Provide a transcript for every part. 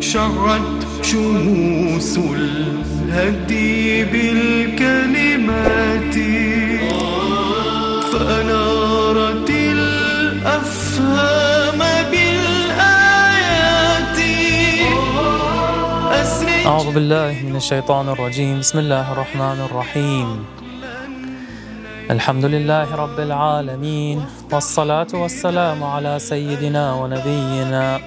شرت شموس الهدي بالكلمات فأنارت الأفهام بالآيات أعوذ بالله من الشيطان الرجيم بسم الله الرحمن الرحيم الحمد لله رب العالمين والصلاة والسلام على سيدنا ونبينا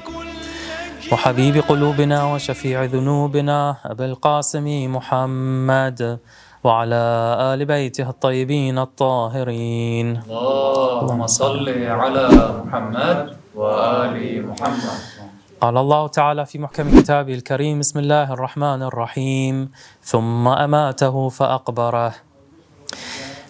وحبيب قلوبنا وشفيع ذنوبنا أبا القاسم محمد وعلى آل بيته الطيبين الطاهرين اللهم صل على محمد وآل محمد قال الله تعالى في محكم كتابه الكريم بسم الله الرحمن الرحيم ثم أماته فأقبره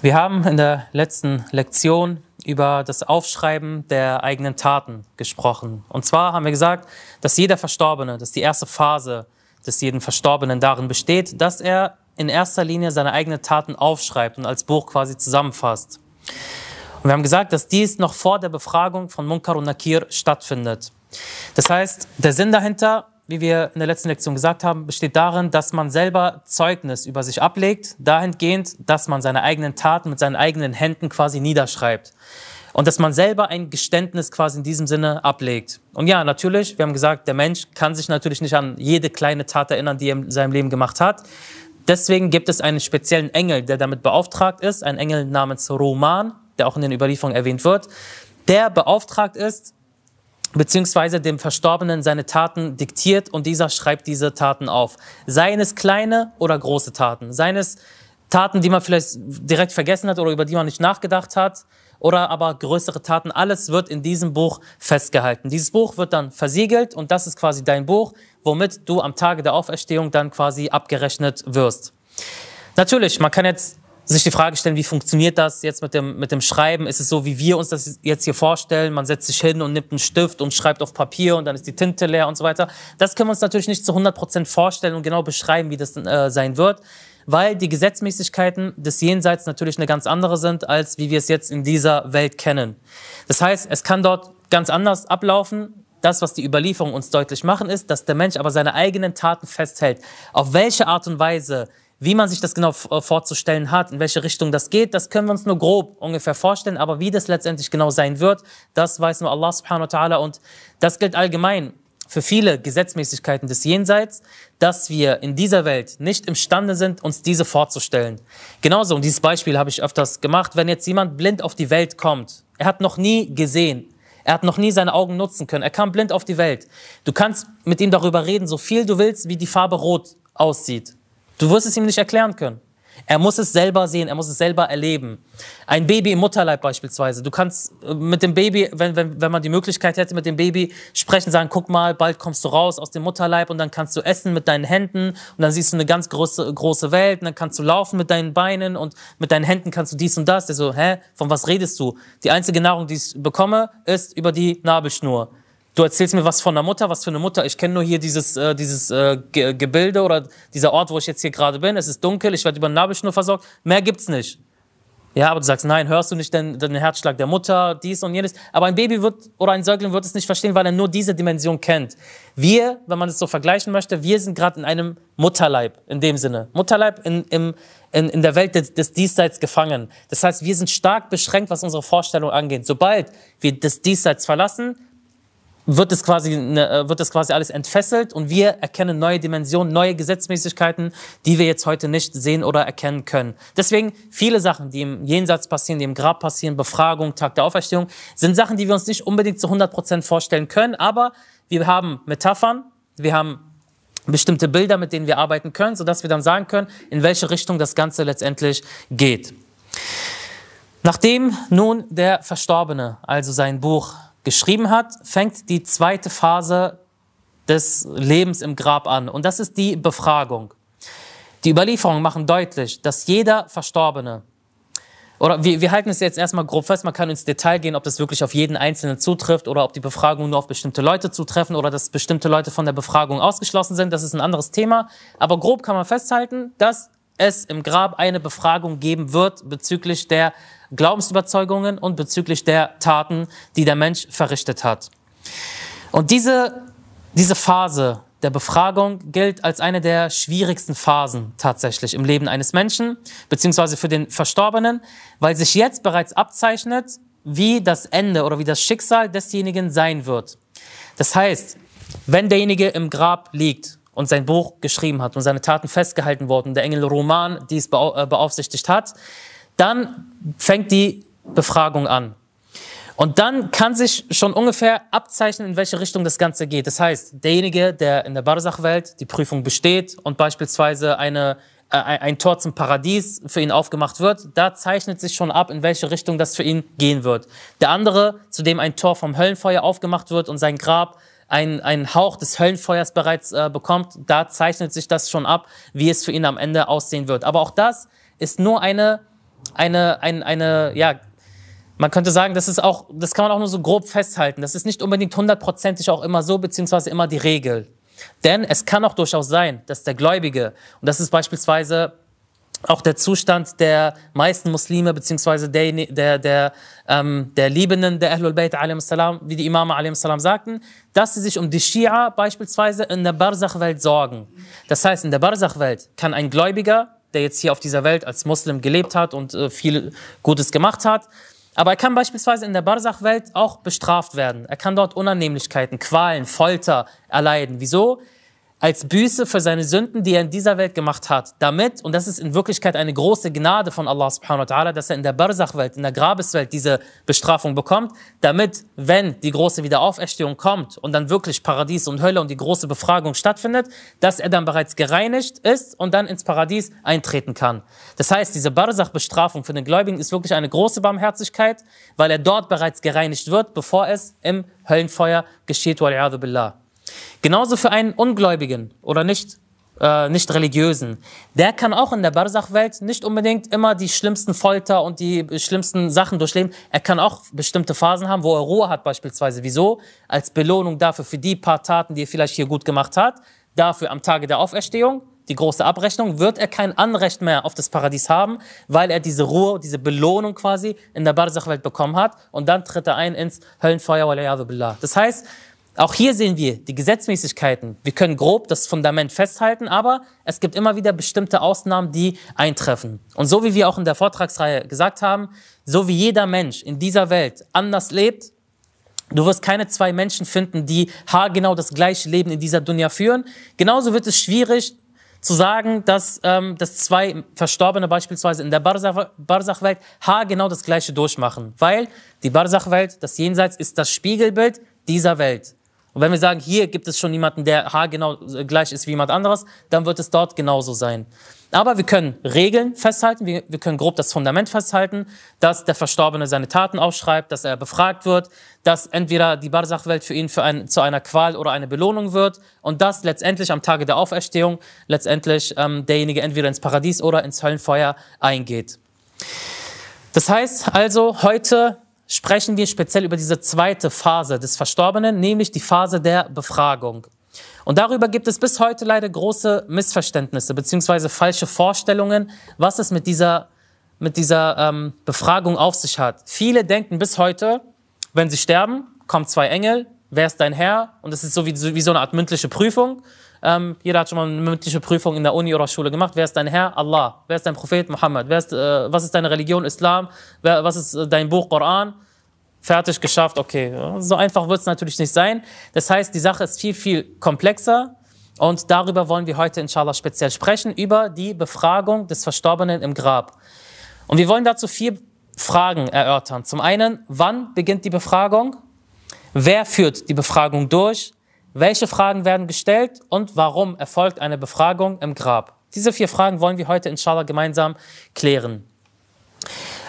Wir haben in der letzten Lektion über das Aufschreiben der eigenen Taten gesprochen. Und zwar haben wir gesagt, dass jeder Verstorbene, dass die erste Phase des jeden Verstorbenen darin besteht, dass er in erster Linie seine eigenen Taten aufschreibt und als Buch quasi zusammenfasst. Und wir haben gesagt, dass dies noch vor der Befragung von Munkar und Nakir stattfindet. Das heißt, der Sinn dahinter wie wir in der letzten Lektion gesagt haben, besteht darin, dass man selber Zeugnis über sich ablegt, dahingehend, dass man seine eigenen Taten mit seinen eigenen Händen quasi niederschreibt. Und dass man selber ein Geständnis quasi in diesem Sinne ablegt. Und ja, natürlich, wir haben gesagt, der Mensch kann sich natürlich nicht an jede kleine Tat erinnern, die er in seinem Leben gemacht hat. Deswegen gibt es einen speziellen Engel, der damit beauftragt ist, einen Engel namens Roman, der auch in den Überlieferungen erwähnt wird, der beauftragt ist, beziehungsweise dem Verstorbenen seine Taten diktiert und dieser schreibt diese Taten auf. Seien es kleine oder große Taten, seien es Taten, die man vielleicht direkt vergessen hat oder über die man nicht nachgedacht hat, oder aber größere Taten, alles wird in diesem Buch festgehalten. Dieses Buch wird dann versiegelt und das ist quasi dein Buch, womit du am Tage der Auferstehung dann quasi abgerechnet wirst. Natürlich, man kann jetzt sich die Frage stellen, wie funktioniert das jetzt mit dem, mit dem Schreiben? Ist es so, wie wir uns das jetzt hier vorstellen? Man setzt sich hin und nimmt einen Stift und schreibt auf Papier und dann ist die Tinte leer und so weiter. Das können wir uns natürlich nicht zu 100% vorstellen und genau beschreiben, wie das äh, sein wird, weil die Gesetzmäßigkeiten des Jenseits natürlich eine ganz andere sind, als wie wir es jetzt in dieser Welt kennen. Das heißt, es kann dort ganz anders ablaufen. Das, was die Überlieferung uns deutlich machen, ist, dass der Mensch aber seine eigenen Taten festhält. Auf welche Art und Weise wie man sich das genau äh, vorzustellen hat, in welche Richtung das geht, das können wir uns nur grob ungefähr vorstellen. Aber wie das letztendlich genau sein wird, das weiß nur Allah subhanahu wa ta'ala. Und das gilt allgemein für viele Gesetzmäßigkeiten des Jenseits, dass wir in dieser Welt nicht imstande sind, uns diese vorzustellen. Genauso, und dieses Beispiel habe ich öfters gemacht, wenn jetzt jemand blind auf die Welt kommt, er hat noch nie gesehen, er hat noch nie seine Augen nutzen können, er kam blind auf die Welt. Du kannst mit ihm darüber reden, so viel du willst, wie die Farbe rot aussieht. Du wirst es ihm nicht erklären können. Er muss es selber sehen, er muss es selber erleben. Ein Baby im Mutterleib beispielsweise. Du kannst äh, mit dem Baby, wenn, wenn, wenn man die Möglichkeit hätte, mit dem Baby sprechen, sagen, guck mal, bald kommst du raus aus dem Mutterleib und dann kannst du essen mit deinen Händen und dann siehst du eine ganz große, große Welt und dann kannst du laufen mit deinen Beinen und mit deinen Händen kannst du dies und das. Der so, hä, von was redest du? Die einzige Nahrung, die ich bekomme, ist über die Nabelschnur du erzählst mir was von der Mutter, was für eine Mutter. Ich kenne nur hier dieses, äh, dieses äh, Gebilde oder dieser Ort, wo ich jetzt hier gerade bin. Es ist dunkel, ich werde über eine Nabelschnur versorgt. Mehr gibt's nicht. Ja, aber du sagst, nein, hörst du nicht den, den Herzschlag der Mutter, dies und jenes. Aber ein Baby wird oder ein Säugling wird es nicht verstehen, weil er nur diese Dimension kennt. Wir, wenn man es so vergleichen möchte, wir sind gerade in einem Mutterleib, in dem Sinne. Mutterleib in, im, in, in der Welt des, des Diesseits gefangen. Das heißt, wir sind stark beschränkt, was unsere Vorstellung angeht. Sobald wir das Diesseits verlassen, wird es quasi, ne, äh, wird es quasi alles entfesselt und wir erkennen neue Dimensionen, neue Gesetzmäßigkeiten, die wir jetzt heute nicht sehen oder erkennen können. Deswegen viele Sachen, die im Jenseits passieren, die im Grab passieren, Befragung, Tag der Auferstehung, sind Sachen, die wir uns nicht unbedingt zu 100 Prozent vorstellen können, aber wir haben Metaphern, wir haben bestimmte Bilder, mit denen wir arbeiten können, sodass wir dann sagen können, in welche Richtung das Ganze letztendlich geht. Nachdem nun der Verstorbene, also sein Buch geschrieben hat, fängt die zweite Phase des Lebens im Grab an. Und das ist die Befragung. Die Überlieferungen machen deutlich, dass jeder Verstorbene, oder wir, wir halten es jetzt erstmal grob fest, man kann ins Detail gehen, ob das wirklich auf jeden Einzelnen zutrifft oder ob die Befragungen nur auf bestimmte Leute zutreffen oder dass bestimmte Leute von der Befragung ausgeschlossen sind, das ist ein anderes Thema. Aber grob kann man festhalten, dass es im Grab eine Befragung geben wird bezüglich der Glaubensüberzeugungen und bezüglich der Taten, die der Mensch verrichtet hat. Und diese, diese Phase der Befragung gilt als eine der schwierigsten Phasen tatsächlich im Leben eines Menschen, beziehungsweise für den Verstorbenen, weil sich jetzt bereits abzeichnet, wie das Ende oder wie das Schicksal desjenigen sein wird. Das heißt, wenn derjenige im Grab liegt und sein Buch geschrieben hat und seine Taten festgehalten wurden, der Engel Roman dies äh, beaufsichtigt hat, dann fängt die Befragung an. Und dann kann sich schon ungefähr abzeichnen, in welche Richtung das Ganze geht. Das heißt, derjenige, der in der barzach welt die Prüfung besteht und beispielsweise eine, äh, ein Tor zum Paradies für ihn aufgemacht wird, da zeichnet sich schon ab, in welche Richtung das für ihn gehen wird. Der andere, zu dem ein Tor vom Höllenfeuer aufgemacht wird und sein Grab einen ein Hauch des Höllenfeuers bereits äh, bekommt, da zeichnet sich das schon ab, wie es für ihn am Ende aussehen wird. Aber auch das ist nur eine eine, eine, eine, ja, man könnte sagen, das ist auch, das kann man auch nur so grob festhalten. Das ist nicht unbedingt hundertprozentig auch immer so, beziehungsweise immer die Regel. Denn es kann auch durchaus sein, dass der Gläubige, und das ist beispielsweise auch der Zustand der meisten Muslime, beziehungsweise der, der, der, ähm, der Liebenden der Ahlul Bayt, wie die Imame salam sagten, dass sie sich um die Shia beispielsweise in der Barzach-Welt sorgen. Das heißt, in der Barzach-Welt kann ein Gläubiger der jetzt hier auf dieser Welt als Muslim gelebt hat und äh, viel Gutes gemacht hat. Aber er kann beispielsweise in der Barsach-Welt auch bestraft werden. Er kann dort Unannehmlichkeiten, Qualen, Folter erleiden. Wieso? als Büße für seine Sünden, die er in dieser Welt gemacht hat, damit, und das ist in Wirklichkeit eine große Gnade von Allah subhanahu wa ta'ala, dass er in der Barzachwelt, in der Grabeswelt diese Bestrafung bekommt, damit, wenn die große Wiederauferstehung kommt und dann wirklich Paradies und Hölle und die große Befragung stattfindet, dass er dann bereits gereinigt ist und dann ins Paradies eintreten kann. Das heißt, diese Barzach-Bestrafung für den Gläubigen ist wirklich eine große Barmherzigkeit, weil er dort bereits gereinigt wird, bevor es im Höllenfeuer geschieht, billah. Genauso für einen Ungläubigen oder nicht, äh, nicht religiösen. Der kann auch in der Barsachwelt nicht unbedingt immer die schlimmsten Folter und die schlimmsten Sachen durchleben. Er kann auch bestimmte Phasen haben, wo er Ruhe hat beispielsweise. Wieso? Als Belohnung dafür, für die paar Taten, die er vielleicht hier gut gemacht hat, dafür am Tage der Auferstehung, die große Abrechnung, wird er kein Anrecht mehr auf das Paradies haben, weil er diese Ruhe, diese Belohnung quasi in der Barsachwelt bekommen hat. Und dann tritt er ein ins Höllenfeuer. Das heißt, auch hier sehen wir die Gesetzmäßigkeiten. Wir können grob das Fundament festhalten, aber es gibt immer wieder bestimmte Ausnahmen, die eintreffen. Und so wie wir auch in der Vortragsreihe gesagt haben, so wie jeder Mensch in dieser Welt anders lebt, du wirst keine zwei Menschen finden, die haargenau das gleiche Leben in dieser Dunja führen. Genauso wird es schwierig, zu sagen, dass, ähm, dass zwei Verstorbene beispielsweise in der Barsachwelt haargenau das gleiche durchmachen. Weil die Barsachwelt, das Jenseits, ist das Spiegelbild dieser Welt. Und wenn wir sagen, hier gibt es schon jemanden, der haargenau äh, gleich ist wie jemand anderes, dann wird es dort genauso sein. Aber wir können Regeln festhalten, wir, wir können grob das Fundament festhalten, dass der Verstorbene seine Taten aufschreibt, dass er befragt wird, dass entweder die Barsachwelt für ihn für ein, zu einer Qual oder eine Belohnung wird und dass letztendlich am Tage der Auferstehung letztendlich ähm, derjenige entweder ins Paradies oder ins Höllenfeuer eingeht. Das heißt also, heute sprechen wir speziell über diese zweite Phase des Verstorbenen, nämlich die Phase der Befragung. Und darüber gibt es bis heute leider große Missverständnisse beziehungsweise falsche Vorstellungen, was es mit dieser, mit dieser ähm, Befragung auf sich hat. Viele denken bis heute, wenn sie sterben, kommen zwei Engel, wer ist dein Herr? Und das ist so wie, wie so eine Art mündliche Prüfung. Ähm, jeder hat schon mal eine mündliche Prüfung in der Uni oder Schule gemacht. Wer ist dein Herr? Allah. Wer ist dein Prophet? Mohammed. Wer ist, äh, was ist deine Religion? Islam. Wer, was ist äh, dein Buch? Koran fertig, geschafft, okay. So einfach wird es natürlich nicht sein. Das heißt, die Sache ist viel, viel komplexer. Und darüber wollen wir heute inshallah speziell sprechen, über die Befragung des Verstorbenen im Grab. Und wir wollen dazu vier Fragen erörtern. Zum einen, wann beginnt die Befragung? Wer führt die Befragung durch? Welche Fragen werden gestellt? Und warum erfolgt eine Befragung im Grab? Diese vier Fragen wollen wir heute inshallah gemeinsam klären.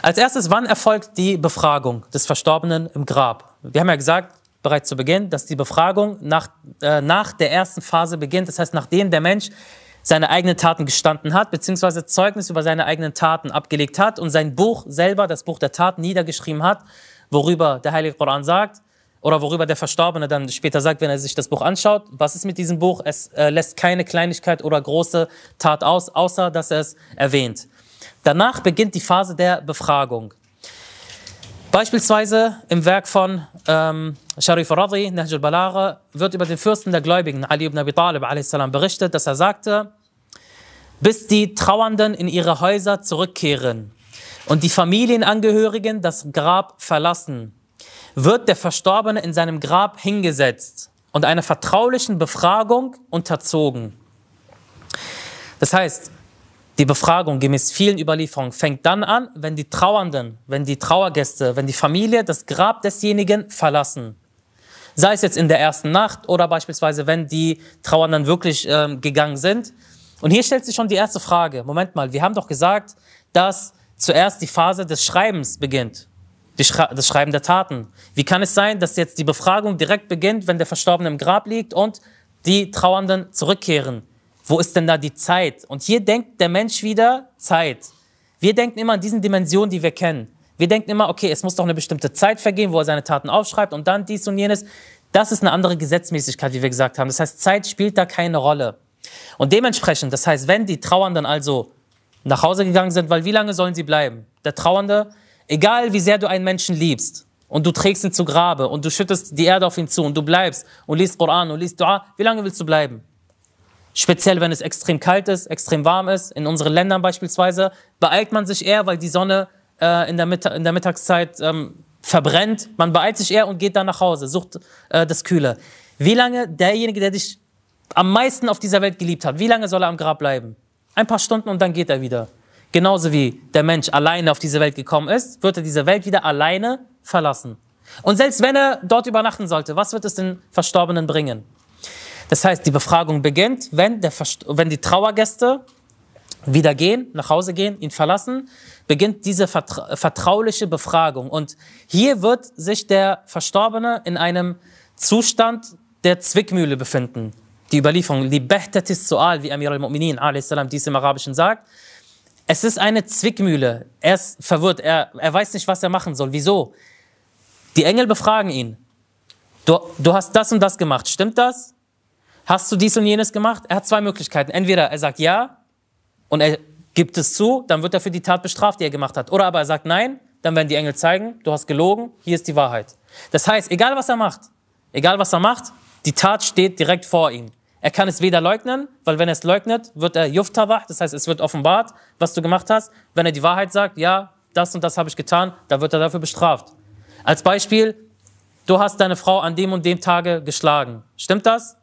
Als erstes, wann erfolgt die Befragung des Verstorbenen im Grab? Wir haben ja gesagt, bereits zu Beginn, dass die Befragung nach, äh, nach der ersten Phase beginnt, das heißt, nachdem der Mensch seine eigenen Taten gestanden hat, beziehungsweise Zeugnis über seine eigenen Taten abgelegt hat und sein Buch selber, das Buch der Taten, niedergeschrieben hat, worüber der Heilige Koran sagt oder worüber der Verstorbene dann später sagt, wenn er sich das Buch anschaut. Was ist mit diesem Buch? Es äh, lässt keine Kleinigkeit oder große Tat aus, außer dass er es erwähnt. Danach beginnt die Phase der Befragung. Beispielsweise im Werk von ähm, Sharif al-Radi, Nahj al-Balagha, wird über den Fürsten der Gläubigen, Ali ibn Abi Talib a.s. berichtet, dass er sagte, bis die Trauernden in ihre Häuser zurückkehren und die Familienangehörigen das Grab verlassen, wird der Verstorbene in seinem Grab hingesetzt und einer vertraulichen Befragung unterzogen. Das heißt, die Befragung gemäß vielen Überlieferungen fängt dann an, wenn die Trauernden, wenn die Trauergäste, wenn die Familie das Grab desjenigen verlassen. Sei es jetzt in der ersten Nacht oder beispielsweise, wenn die Trauernden wirklich ähm, gegangen sind. Und hier stellt sich schon die erste Frage. Moment mal, wir haben doch gesagt, dass zuerst die Phase des Schreibens beginnt. Schra das Schreiben der Taten. Wie kann es sein, dass jetzt die Befragung direkt beginnt, wenn der Verstorbene im Grab liegt und die Trauernden zurückkehren? Wo ist denn da die Zeit? Und hier denkt der Mensch wieder Zeit. Wir denken immer an diesen Dimensionen, die wir kennen. Wir denken immer, okay, es muss doch eine bestimmte Zeit vergehen, wo er seine Taten aufschreibt und dann dies und jenes. Das ist eine andere Gesetzmäßigkeit, wie wir gesagt haben. Das heißt, Zeit spielt da keine Rolle. Und dementsprechend, das heißt, wenn die Trauernden also nach Hause gegangen sind, weil wie lange sollen sie bleiben? Der Trauernde, egal wie sehr du einen Menschen liebst und du trägst ihn zu Grabe und du schüttest die Erde auf ihn zu und du bleibst und liest Koran und liest Dua, wie lange willst du bleiben? Speziell, wenn es extrem kalt ist, extrem warm ist, in unseren Ländern beispielsweise, beeilt man sich eher, weil die Sonne äh, in, der Mitt in der Mittagszeit ähm, verbrennt. Man beeilt sich eher und geht dann nach Hause, sucht äh, das Kühle. Wie lange derjenige, der dich am meisten auf dieser Welt geliebt hat, wie lange soll er am Grab bleiben? Ein paar Stunden und dann geht er wieder. Genauso wie der Mensch alleine auf diese Welt gekommen ist, wird er diese Welt wieder alleine verlassen. Und selbst wenn er dort übernachten sollte, was wird es den Verstorbenen bringen? Das heißt, die Befragung beginnt, wenn, der wenn die Trauergäste wieder gehen, nach Hause gehen, ihn verlassen, beginnt diese vertra vertrauliche Befragung. Und hier wird sich der Verstorbene in einem Zustand der Zwickmühle befinden. Die Überlieferung, li behtatis su'al, wie Amir al-Mu'minin, die es im Arabischen sagt. Es ist eine Zwickmühle. Er ist verwirrt. Er, er weiß nicht, was er machen soll. Wieso? Die Engel befragen ihn. Du, du hast das und das gemacht. Stimmt das? hast du dies und jenes gemacht? Er hat zwei Möglichkeiten. Entweder er sagt ja und er gibt es zu, dann wird er für die Tat bestraft, die er gemacht hat. Oder aber er sagt nein, dann werden die Engel zeigen, du hast gelogen, hier ist die Wahrheit. Das heißt, egal was er macht, egal was er macht, die Tat steht direkt vor ihm. Er kann es weder leugnen, weil wenn er es leugnet, wird er Juftawach, das heißt, es wird offenbart, was du gemacht hast. Wenn er die Wahrheit sagt, ja, das und das habe ich getan, dann wird er dafür bestraft. Als Beispiel, du hast deine Frau an dem und dem Tage geschlagen. Stimmt das?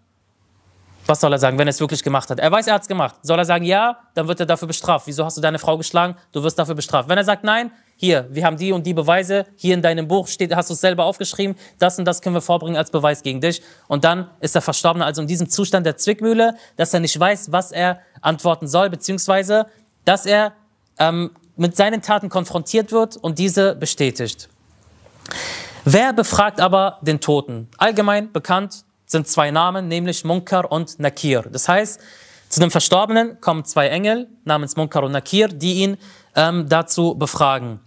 Was soll er sagen, wenn er es wirklich gemacht hat? Er weiß, er hat es gemacht. Soll er sagen, ja, dann wird er dafür bestraft. Wieso hast du deine Frau geschlagen? Du wirst dafür bestraft. Wenn er sagt, nein, hier, wir haben die und die Beweise, hier in deinem Buch steht, hast du es selber aufgeschrieben, das und das können wir vorbringen als Beweis gegen dich. Und dann ist der Verstorbene also in diesem Zustand der Zwickmühle, dass er nicht weiß, was er antworten soll, beziehungsweise, dass er ähm, mit seinen Taten konfrontiert wird und diese bestätigt. Wer befragt aber den Toten? Allgemein bekannt, sind zwei Namen, nämlich Munkar und Nakir. Das heißt, zu dem Verstorbenen kommen zwei Engel namens Munkar und Nakir, die ihn ähm, dazu befragen.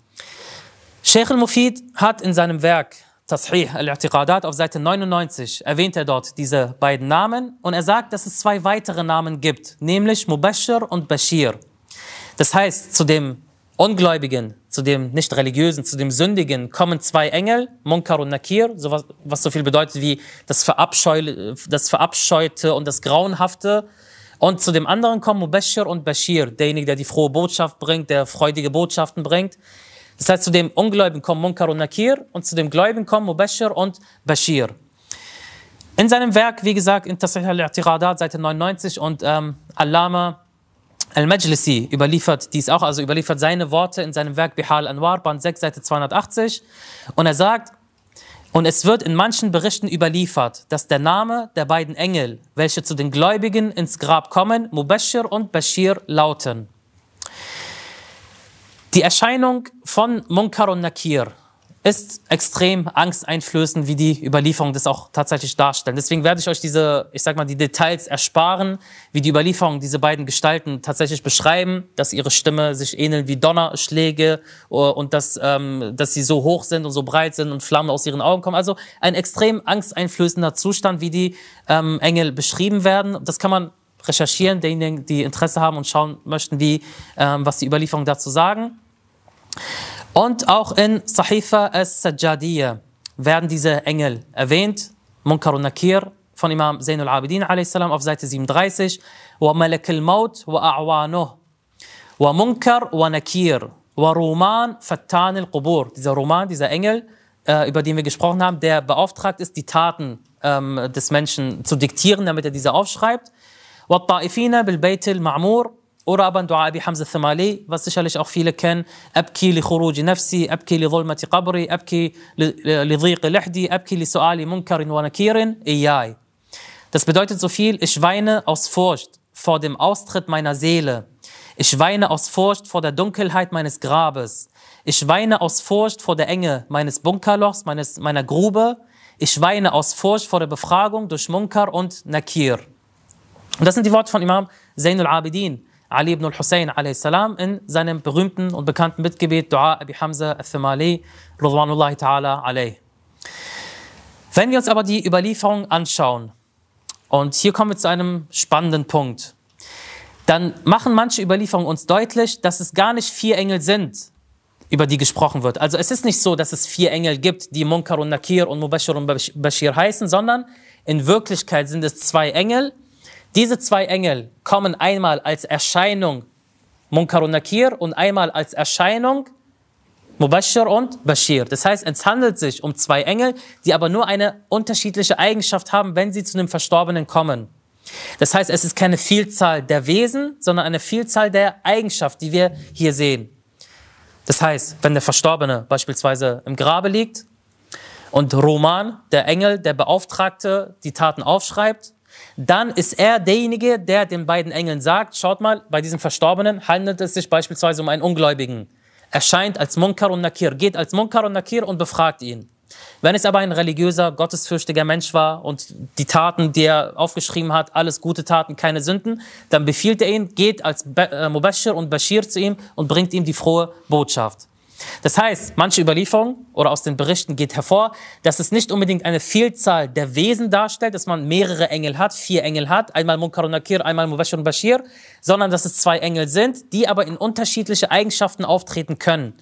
Sheikh al-Mufid hat in seinem Werk Tashih al-I'tiqadat auf Seite 99 erwähnt er dort diese beiden Namen und er sagt, dass es zwei weitere Namen gibt, nämlich Mubashir und Bashir. Das heißt, zu dem Ungläubigen, zu dem nicht religiösen, zu dem sündigen, kommen zwei Engel, Munkar und Nakir, sowas, was so viel bedeutet wie das, Verabscheu, das Verabscheute und das Grauenhafte. Und zu dem anderen kommen Mubashir und Bashir, derjenige, der die frohe Botschaft bringt, der freudige Botschaften bringt. Das heißt, zu dem Ungläubigen kommen Munkar und Nakir und zu dem Gläubigen kommen Mubashir und Bashir. In seinem Werk, wie gesagt, in Tasih al-I'tiradat, Seite 99 und ähm, Allama Al-Majlisi überliefert dies auch, also überliefert seine Worte in seinem Werk Bihal Anwar, Band 6, Seite 280. Und er sagt, und es wird in manchen Berichten überliefert, dass der Name der beiden Engel, welche zu den Gläubigen ins Grab kommen, Mubashir und Bashir lauten. Die Erscheinung von Munkar und Nakir, ist extrem angsteinflößend, wie die Überlieferungen das auch tatsächlich darstellen. Deswegen werde ich euch diese, ich sag mal, die Details ersparen, wie die Überlieferungen diese beiden Gestalten tatsächlich beschreiben, dass ihre Stimme sich ähneln wie Donnerschläge äh, und dass, ähm, dass sie so hoch sind und so breit sind und Flammen aus ihren Augen kommen. Also ein extrem angsteinflößender Zustand, wie die ähm, Engel beschrieben werden. Das kann man recherchieren, denjenigen, die Interesse haben und schauen möchten, wie, ähm, was die Überlieferungen dazu sagen. Und auch in Sahifa al-Sajjadiyya werden diese Engel erwähnt. Munkar und Nakir von Imam Zainul Abidin a.s. auf Seite 37. Wa Malak al-Maut wa A'wanuh. Wa Munkar wa Nakir. Wa Roman Fattan al-Qubur. Dieser Roman, dieser Engel, äh, über den wir gesprochen haben, der beauftragt ist, die Taten ähm, des Menschen zu diktieren, damit er diese aufschreibt. Wa Ta'ifina bil Bayt al-Ma'mur. Oder aber ein Dua Abi Hamza Thamali, was sicherlich auch viele kennen. Abki li khuruji nafsi, abki li dhulmati qabri, abki li dhiqi lihdi, abki li su'ali munkarin wa nakirin, iyai. Das bedeutet so viel, ich weine aus Furcht vor dem Austritt meiner Seele. Ich weine aus Furcht vor der Dunkelheit meines Grabes. Ich weine aus Furcht vor der Enge meines Bunkerlochs, meines, meiner Grube. Ich weine aus Furcht vor der Befragung durch Munkar und Nakir. Und das sind die Worte von Imam Zainul Abidin Ali ibn al-Hussein a.s. in seinem berühmten und bekannten Mitgebet Dua Abi Hamza al-Thamali radwanullahi ta'ala alayh. Wenn wir uns aber die Überlieferung anschauen, und hier kommen wir zu einem spannenden Punkt, dann machen manche Überlieferungen uns deutlich, dass es gar nicht vier Engel sind, über die gesprochen wird. Also es ist nicht so, dass es vier Engel gibt, die Munkar und Nakir und Mubashir und Bashir heißen, sondern in Wirklichkeit sind es zwei Engel, diese zwei Engel kommen einmal als Erscheinung Munkar und Nakir und einmal als Erscheinung Mubashir und Bashir. Das heißt, es handelt sich um zwei Engel, die aber nur eine unterschiedliche Eigenschaft haben, wenn sie zu dem Verstorbenen kommen. Das heißt, es ist keine Vielzahl der Wesen, sondern eine Vielzahl der Eigenschaft, die wir hier sehen. Das heißt, wenn der Verstorbene beispielsweise im Grabe liegt und Roman, der Engel, der Beauftragte, die Taten aufschreibt, dann ist er derjenige, der den beiden Engeln sagt, schaut mal, bei diesem Verstorbenen handelt es sich beispielsweise um einen Ungläubigen. Er scheint als Munkar und Nakir, geht als Munkar und Nakir und befragt ihn. Wenn es aber ein religiöser, gottesfürchtiger Mensch war und die Taten, die er aufgeschrieben hat, alles gute Taten, keine Sünden, dann befiehlt er ihn, geht als äh, Mubashir und Bashir zu ihm und bringt ihm die frohe Botschaft. Das heißt, manche Überlieferungen oder aus den Berichten geht hervor, dass es nicht unbedingt eine Vielzahl der Wesen darstellt, dass man mehrere Engel hat, vier Engel hat, einmal Munkar und Nakir, einmal Mubashir und Bashir, sondern dass es zwei Engel sind, die aber in unterschiedliche Eigenschaften auftreten können.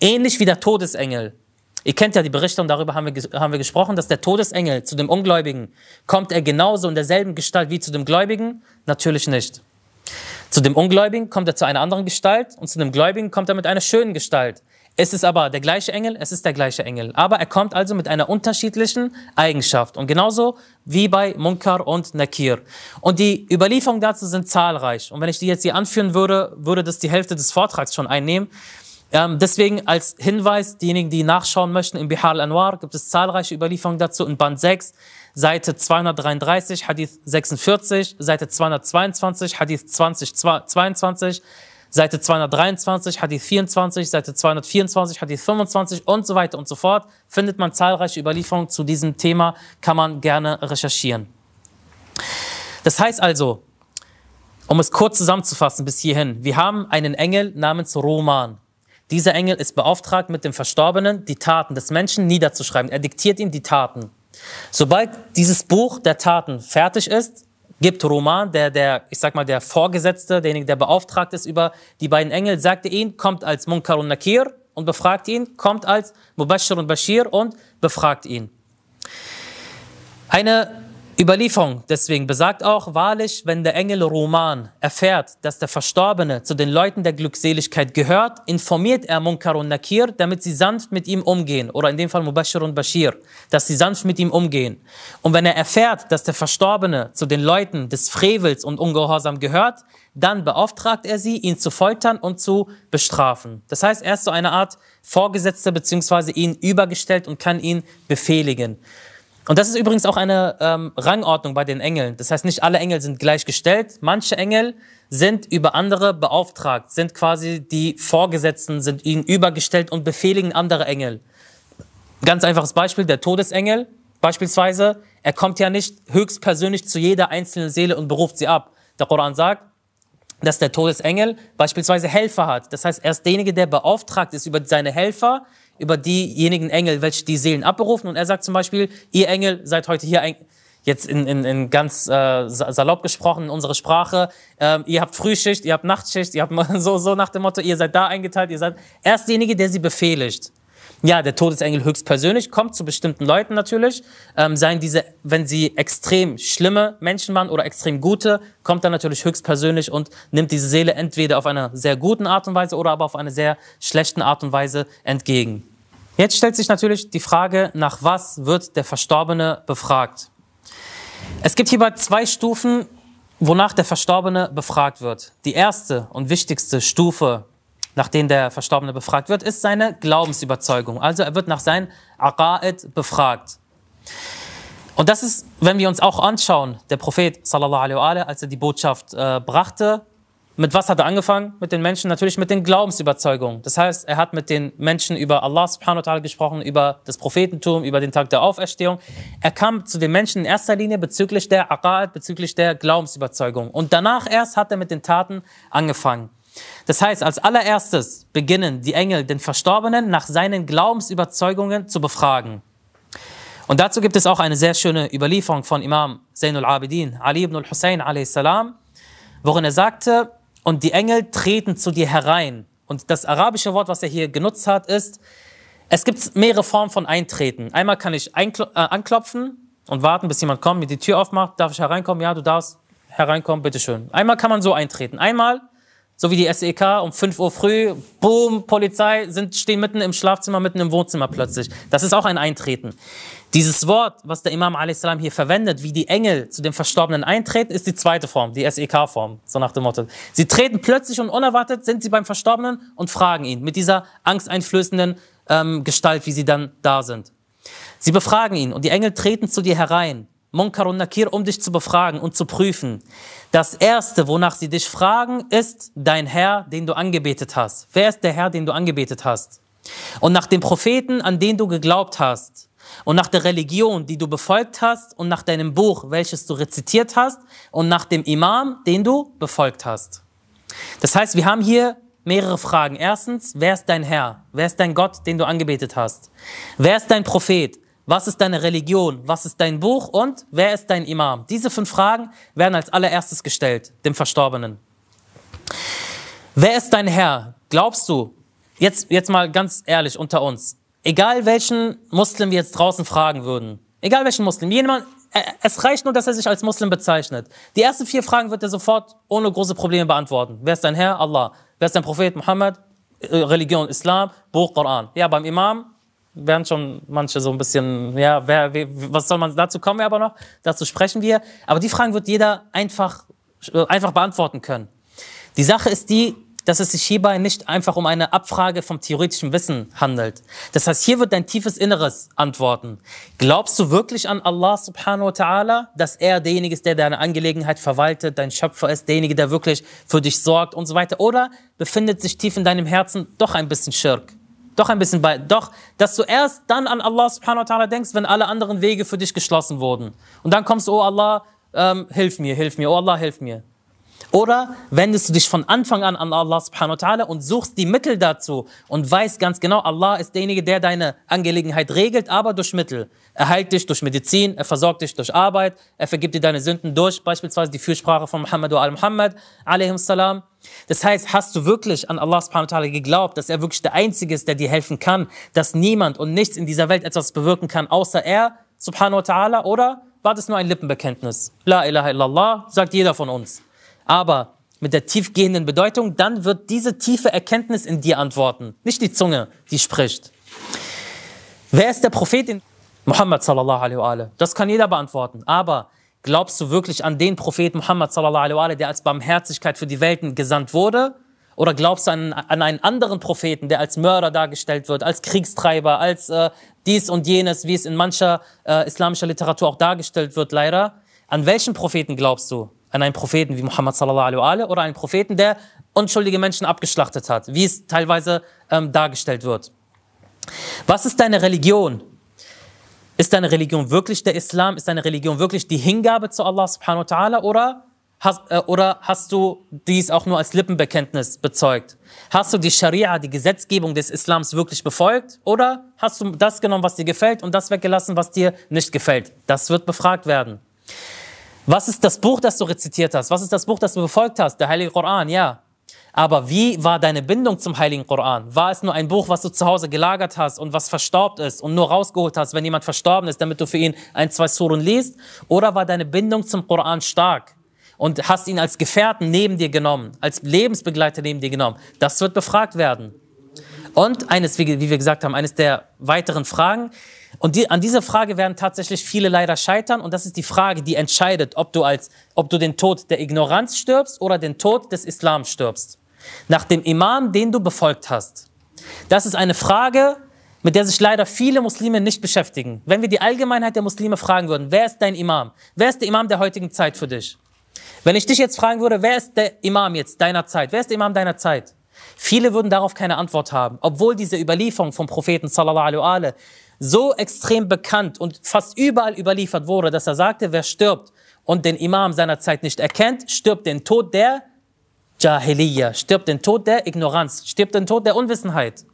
Ähnlich wie der Todesengel. Ihr kennt ja die Berichte und darüber haben wir, haben wir gesprochen, dass der Todesengel zu dem Ungläubigen kommt er genauso in derselben Gestalt wie zu dem Gläubigen? Natürlich nicht. Zu dem Ungläubigen kommt er zu einer anderen Gestalt und zu dem Gläubigen kommt er mit einer schönen Gestalt. Es ist aber der gleiche Engel, es ist der gleiche Engel. Aber er kommt also mit einer unterschiedlichen Eigenschaft. Und genauso wie bei Munkar und Nakir. Und die Überlieferungen dazu sind zahlreich. Und wenn ich die jetzt hier anführen würde, würde das die Hälfte des Vortrags schon einnehmen. Ähm, deswegen als Hinweis, diejenigen, die nachschauen möchten, im Bihar al-Anwar gibt es zahlreiche Überlieferungen dazu. In Band 6, Seite 233, Hadith 46, Seite 222, Hadith 20, 22, Seite 223, Hadith 24, Seite 224, Hadith 25 und so weiter und so fort, findet man zahlreiche Überlieferungen zu diesem Thema, kann man gerne recherchieren. Das heißt also, um es kurz zusammenzufassen bis hierhin, wir haben einen Engel namens Roman. Dieser Engel ist beauftragt, mit dem Verstorbenen die Taten des Menschen niederzuschreiben. Er diktiert ihm die Taten. Sobald dieses Buch der Taten fertig ist, gibt Roman, der, der, ich sag mal, der Vorgesetzte, derjenige, der beauftragt ist über die beiden Engel, sagte ihn, kommt als Munkar und Nakir und befragt ihn, kommt als Mubashir und Bashir und befragt ihn. Eine Überlieferung deswegen besagt auch, wahrlich, wenn der Engel Roman erfährt, dass der Verstorbene zu den Leuten der Glückseligkeit gehört, informiert er Munkar und Nakir, damit sie sanft mit ihm umgehen, oder in dem Fall Mubashir und Bashir, dass sie sanft mit ihm umgehen. Und wenn er erfährt, dass der Verstorbene zu den Leuten des Frevels und Ungehorsam gehört, dann beauftragt er sie, ihn zu foltern und zu bestrafen. Das heißt, er ist so eine Art Vorgesetzter bzw. ihn übergestellt und kann ihn befehligen. Und das ist übrigens auch eine ähm, Rangordnung bei den Engeln. Das heißt, nicht alle Engel sind gleichgestellt. Manche Engel sind über andere beauftragt, sind quasi die Vorgesetzten, sind ihnen übergestellt und befehligen andere Engel. Ganz einfaches Beispiel, der Todesengel beispielsweise, er kommt ja nicht höchstpersönlich zu jeder einzelnen Seele und beruft sie ab. Der Koran sagt, dass der Todesengel beispielsweise Helfer hat. Das heißt, er ist derjenige, der beauftragt ist über seine Helfer, über diejenigen Engel, welche die Seelen abberufen. Und er sagt zum Beispiel, ihr Engel seid heute hier, jetzt in, in, in ganz äh, salopp gesprochen, in unsere Sprache, ähm, ihr habt Frühschicht, ihr habt Nachtschicht, ihr habt so, so nach dem Motto, ihr seid da eingeteilt, ihr seid erst derjenige, der sie befehligt. Ja, der Todesengel höchstpersönlich kommt zu bestimmten Leuten natürlich. Ähm, seien diese, wenn sie extrem schlimme Menschen waren oder extrem gute, kommt dann natürlich höchstpersönlich und nimmt diese Seele entweder auf einer sehr guten Art und Weise oder aber auf einer sehr schlechten Art und Weise entgegen. Jetzt stellt sich natürlich die Frage, nach was wird der Verstorbene befragt? Es gibt hierbei zwei Stufen, wonach der Verstorbene befragt wird. Die erste und wichtigste Stufe nach denen der Verstorbene befragt wird, ist seine Glaubensüberzeugung. Also er wird nach seinen Aqa'id befragt. Und das ist, wenn wir uns auch anschauen, der Prophet, sallallahu alaihi als er die Botschaft äh, brachte, mit was hat er angefangen? Mit den Menschen natürlich mit den Glaubensüberzeugungen. Das heißt, er hat mit den Menschen über Allah subhanahu wa ta'ala gesprochen, über das Prophetentum, über den Tag der Auferstehung. Er kam zu den Menschen in erster Linie bezüglich der Aqa'id, bezüglich der Glaubensüberzeugung. Und danach erst hat er mit den Taten angefangen. Das heißt, als allererstes beginnen die Engel den Verstorbenen nach seinen Glaubensüberzeugungen zu befragen. Und dazu gibt es auch eine sehr schöne Überlieferung von Imam Zainul Abidin, Ali ibn al-Hussein a.s., worin er sagte, und die Engel treten zu dir herein. Und das arabische Wort, was er hier genutzt hat, ist, es gibt mehrere Formen von Eintreten. Einmal kann ich äh, anklopfen und warten, bis jemand kommt, mir die Tür aufmacht, darf ich hereinkommen? Ja, du darfst hereinkommen, bitteschön. Einmal kann man so eintreten. Einmal so wie die SEK um 5 Uhr früh, boom, Polizei, sind, stehen mitten im Schlafzimmer, mitten im Wohnzimmer plötzlich. Das ist auch ein Eintreten. Dieses Wort, was der Imam a.s. hier verwendet, wie die Engel zu dem Verstorbenen eintreten, ist die zweite Form, die SEK-Form, so nach dem Motto. Sie treten plötzlich und unerwartet, sind sie beim Verstorbenen und fragen ihn mit dieser angsteinflößenden ähm, Gestalt, wie sie dann da sind. Sie befragen ihn und die Engel treten zu dir herein Munkar und Nakir, um dich zu befragen und zu prüfen. Das Erste, wonach sie dich fragen, ist dein Herr, den du angebetet hast. Wer ist der Herr, den du angebetet hast? Und nach dem Propheten, an den du geglaubt hast. Und nach der Religion, die du befolgt hast. Und nach deinem Buch, welches du rezitiert hast. Und nach dem Imam, den du befolgt hast. Das heißt, wir haben hier mehrere Fragen. Erstens, wer ist dein Herr? Wer ist dein Gott, den du angebetet hast? Wer ist dein Prophet? was ist deine Religion, was ist dein Buch und wer ist dein Imam? Diese fünf Fragen werden als allererstes gestellt dem Verstorbenen. Wer ist dein Herr? Glaubst du? Jetzt, jetzt mal ganz ehrlich unter uns. Egal welchen Muslim wir jetzt draußen fragen würden, egal welchen Muslim, jemand, äh, es reicht nur, dass er sich als Muslim bezeichnet. Die ersten vier Fragen wird er sofort ohne große Probleme beantworten. Wer ist dein Herr? Allah. Wer ist dein Prophet? Muhammad. Äh, Religion Islam. Buch Koran. Ja, beim Imam werden schon manche so ein bisschen, ja, wer, was soll man, dazu kommen wir aber noch, dazu sprechen wir. Aber die Fragen wird jeder einfach, äh, einfach beantworten können. Die Sache ist die, dass es sich hierbei nicht einfach um eine Abfrage vom theoretischen Wissen handelt. Das heißt, hier wird dein tiefes Inneres antworten. Glaubst du wirklich an Allah subhanahu wa ta'ala, dass er derjenige ist, der deine Angelegenheit verwaltet, dein Schöpfer ist, derjenige, der wirklich für dich sorgt und so weiter? Oder befindet sich tief in deinem Herzen doch ein bisschen Schirk? Doch ein bisschen bei, doch, dass du erst dann an Allah subhanahu wa ta'ala denkst, wenn alle anderen Wege für dich geschlossen wurden. Und dann kommst du, oh Allah, ähm, hilf mir, hilf mir, oh Allah, hilf mir. Oder wendest du dich von Anfang an an Allah subhanahu wa ta'ala und suchst die Mittel dazu und weißt ganz genau, Allah ist derjenige, der deine Angelegenheit regelt, aber durch Mittel. Er heilt dich durch Medizin, er versorgt dich durch Arbeit, er vergibt dir deine Sünden durch, beispielsweise die Fürsprache von Muhammad wa al-Muhammad, salam. Das heißt, hast du wirklich an Allah subhanahu wa ta'ala geglaubt, dass er wirklich der Einzige ist, der dir helfen kann, dass niemand und nichts in dieser Welt etwas bewirken kann, außer er subhanahu wa ta'ala, oder war das nur ein Lippenbekenntnis? La ilaha illallah, sagt jeder von uns aber mit der tiefgehenden Bedeutung, dann wird diese tiefe Erkenntnis in dir antworten, nicht die Zunge, die spricht. Wer ist der Prophet in Muhammad sallallahu alaihi wa alaihi. Das kann jeder beantworten, aber glaubst du wirklich an den Propheten Muhammad sallallahu alaihi wa alaihi, der als Barmherzigkeit für die Welten gesandt wurde? Oder glaubst du an, an einen anderen Propheten, der als Mörder dargestellt wird, als Kriegstreiber, als äh, dies und jenes, wie es in mancher äh, islamischer Literatur auch dargestellt wird, leider? An welchen Propheten glaubst du? an einen Propheten wie Muhammad sallallahu alaihi oder einen Propheten, der unschuldige Menschen abgeschlachtet hat, wie es teilweise ähm, dargestellt wird. Was ist deine Religion? Ist deine Religion wirklich der Islam? Ist deine Religion wirklich die Hingabe zu Allah subhanahu wa ta'ala? Oder hast, äh, oder hast du dies auch nur als Lippenbekenntnis bezeugt? Hast du die Scharia, die Gesetzgebung des Islams wirklich befolgt? Oder hast du das genommen, was dir gefällt und das weggelassen, was dir nicht gefällt? Das wird befragt werden. Was ist das Buch, das du rezitiert hast? Was ist das Buch, das du befolgt hast? Der Heilige Koran, ja. Aber wie war deine Bindung zum Heiligen Koran? War es nur ein Buch, was du zu Hause gelagert hast und was verstaubt ist und nur rausgeholt hast, wenn jemand verstorben ist, damit du für ihn ein, zwei Suren liest? Oder war deine Bindung zum Koran stark und hast ihn als Gefährten neben dir genommen, als Lebensbegleiter neben dir genommen? Das wird befragt werden. Und eines, wie wir gesagt haben, eines der weiteren Fragen, und die, an dieser Frage werden tatsächlich viele leider scheitern. Und das ist die Frage, die entscheidet, ob du, als, ob du den Tod der Ignoranz stirbst oder den Tod des Islam stirbst. Nach dem Imam, den du befolgt hast. Das ist eine Frage, mit der sich leider viele Muslime nicht beschäftigen. Wenn wir die Allgemeinheit der Muslime fragen würden, wer ist dein Imam? Wer ist der Imam der heutigen Zeit für dich? Wenn ich dich jetzt fragen würde, wer ist der Imam jetzt deiner Zeit? Wer ist der Imam deiner Zeit? Viele würden darauf keine Antwort haben, obwohl diese Überlieferung vom Propheten sallallahu alaihi wa sallam, so extrem bekannt und fast überall überliefert wurde, dass er sagte, wer stirbt und den Imam seiner Zeit nicht erkennt, stirbt den Tod der Jahiliyyah, stirbt den Tod der Ignoranz, stirbt den Tod der Unwissenheit.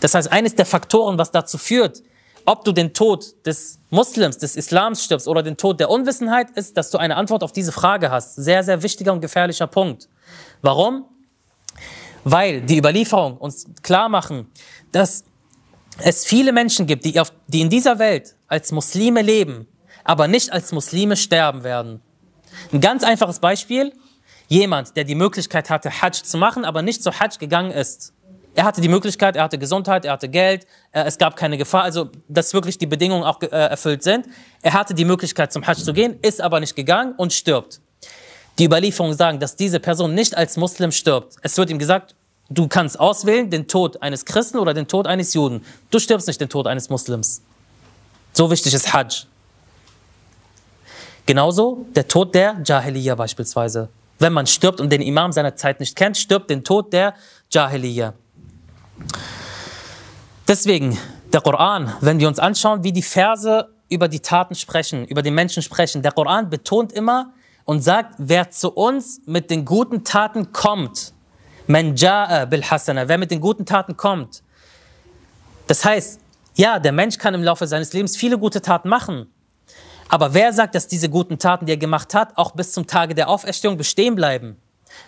Das heißt, eines der Faktoren, was dazu führt, ob du den Tod des Muslims, des Islams stirbst oder den Tod der Unwissenheit, ist, dass du eine Antwort auf diese Frage hast. Sehr, sehr wichtiger und gefährlicher Punkt. Warum? Weil die Überlieferung uns klar machen, dass es viele Menschen gibt, die, auf, die in dieser Welt als Muslime leben, aber nicht als Muslime sterben werden. Ein ganz einfaches Beispiel. Jemand, der die Möglichkeit hatte, Hajj zu machen, aber nicht zu Hajj gegangen ist. Er hatte die Möglichkeit, er hatte Gesundheit, er hatte Geld, äh, es gab keine Gefahr, also dass wirklich die Bedingungen auch äh, erfüllt sind. Er hatte die Möglichkeit, zum Hajj zu gehen, ist aber nicht gegangen und stirbt. Die Überlieferungen sagen, dass diese Person nicht als Muslim stirbt. Es wird ihm gesagt, Du kannst auswählen den Tod eines Christen oder den Tod eines Juden. Du stirbst nicht den Tod eines Muslims. So wichtig ist Hajj. Genauso der Tod der Jahiliyyah beispielsweise. Wenn man stirbt und den Imam seiner Zeit nicht kennt, stirbt den Tod der Jahiliyyah. Deswegen, der Koran, wenn wir uns anschauen, wie die Verse über die Taten sprechen, über den Menschen sprechen, der Koran betont immer und sagt, wer zu uns mit den guten Taten kommt, man ja'a bil hasana, wer mit den guten Taten kommt. Das heißt, ja, der Mensch kann im Laufe seines Lebens viele gute Taten machen. Aber wer sagt, dass diese guten Taten, die er gemacht hat, auch bis zum Tage der Auferstehung bestehen bleiben?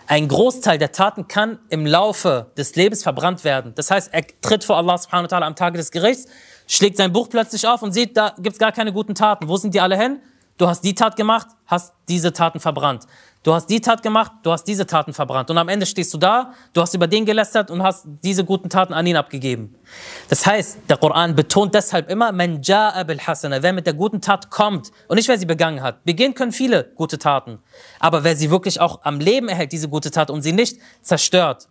Ein Großteil der Taten kann im Laufe des Lebens verbrannt werden. Das heißt, er tritt vor Allah subhanahu wa ta'ala am Tage des Gerichts, schlägt sein Buch plötzlich auf und sieht, da gibt es gar keine guten Taten. Wo sind die alle hin? Du hast die Tat gemacht, hast diese Taten verbrannt. Du hast die Tat gemacht, du hast diese Taten verbrannt. Und am Ende stehst du da, du hast über den gelästert und hast diese guten Taten an ihn abgegeben. Das heißt, der Koran betont deshalb immer, Man ja'a bil hasana, wer mit der guten Tat kommt und nicht, wer sie begangen hat. Begehen können viele gute Taten. Aber wer sie wirklich auch am Leben erhält, diese gute Tat, und sie nicht zerstört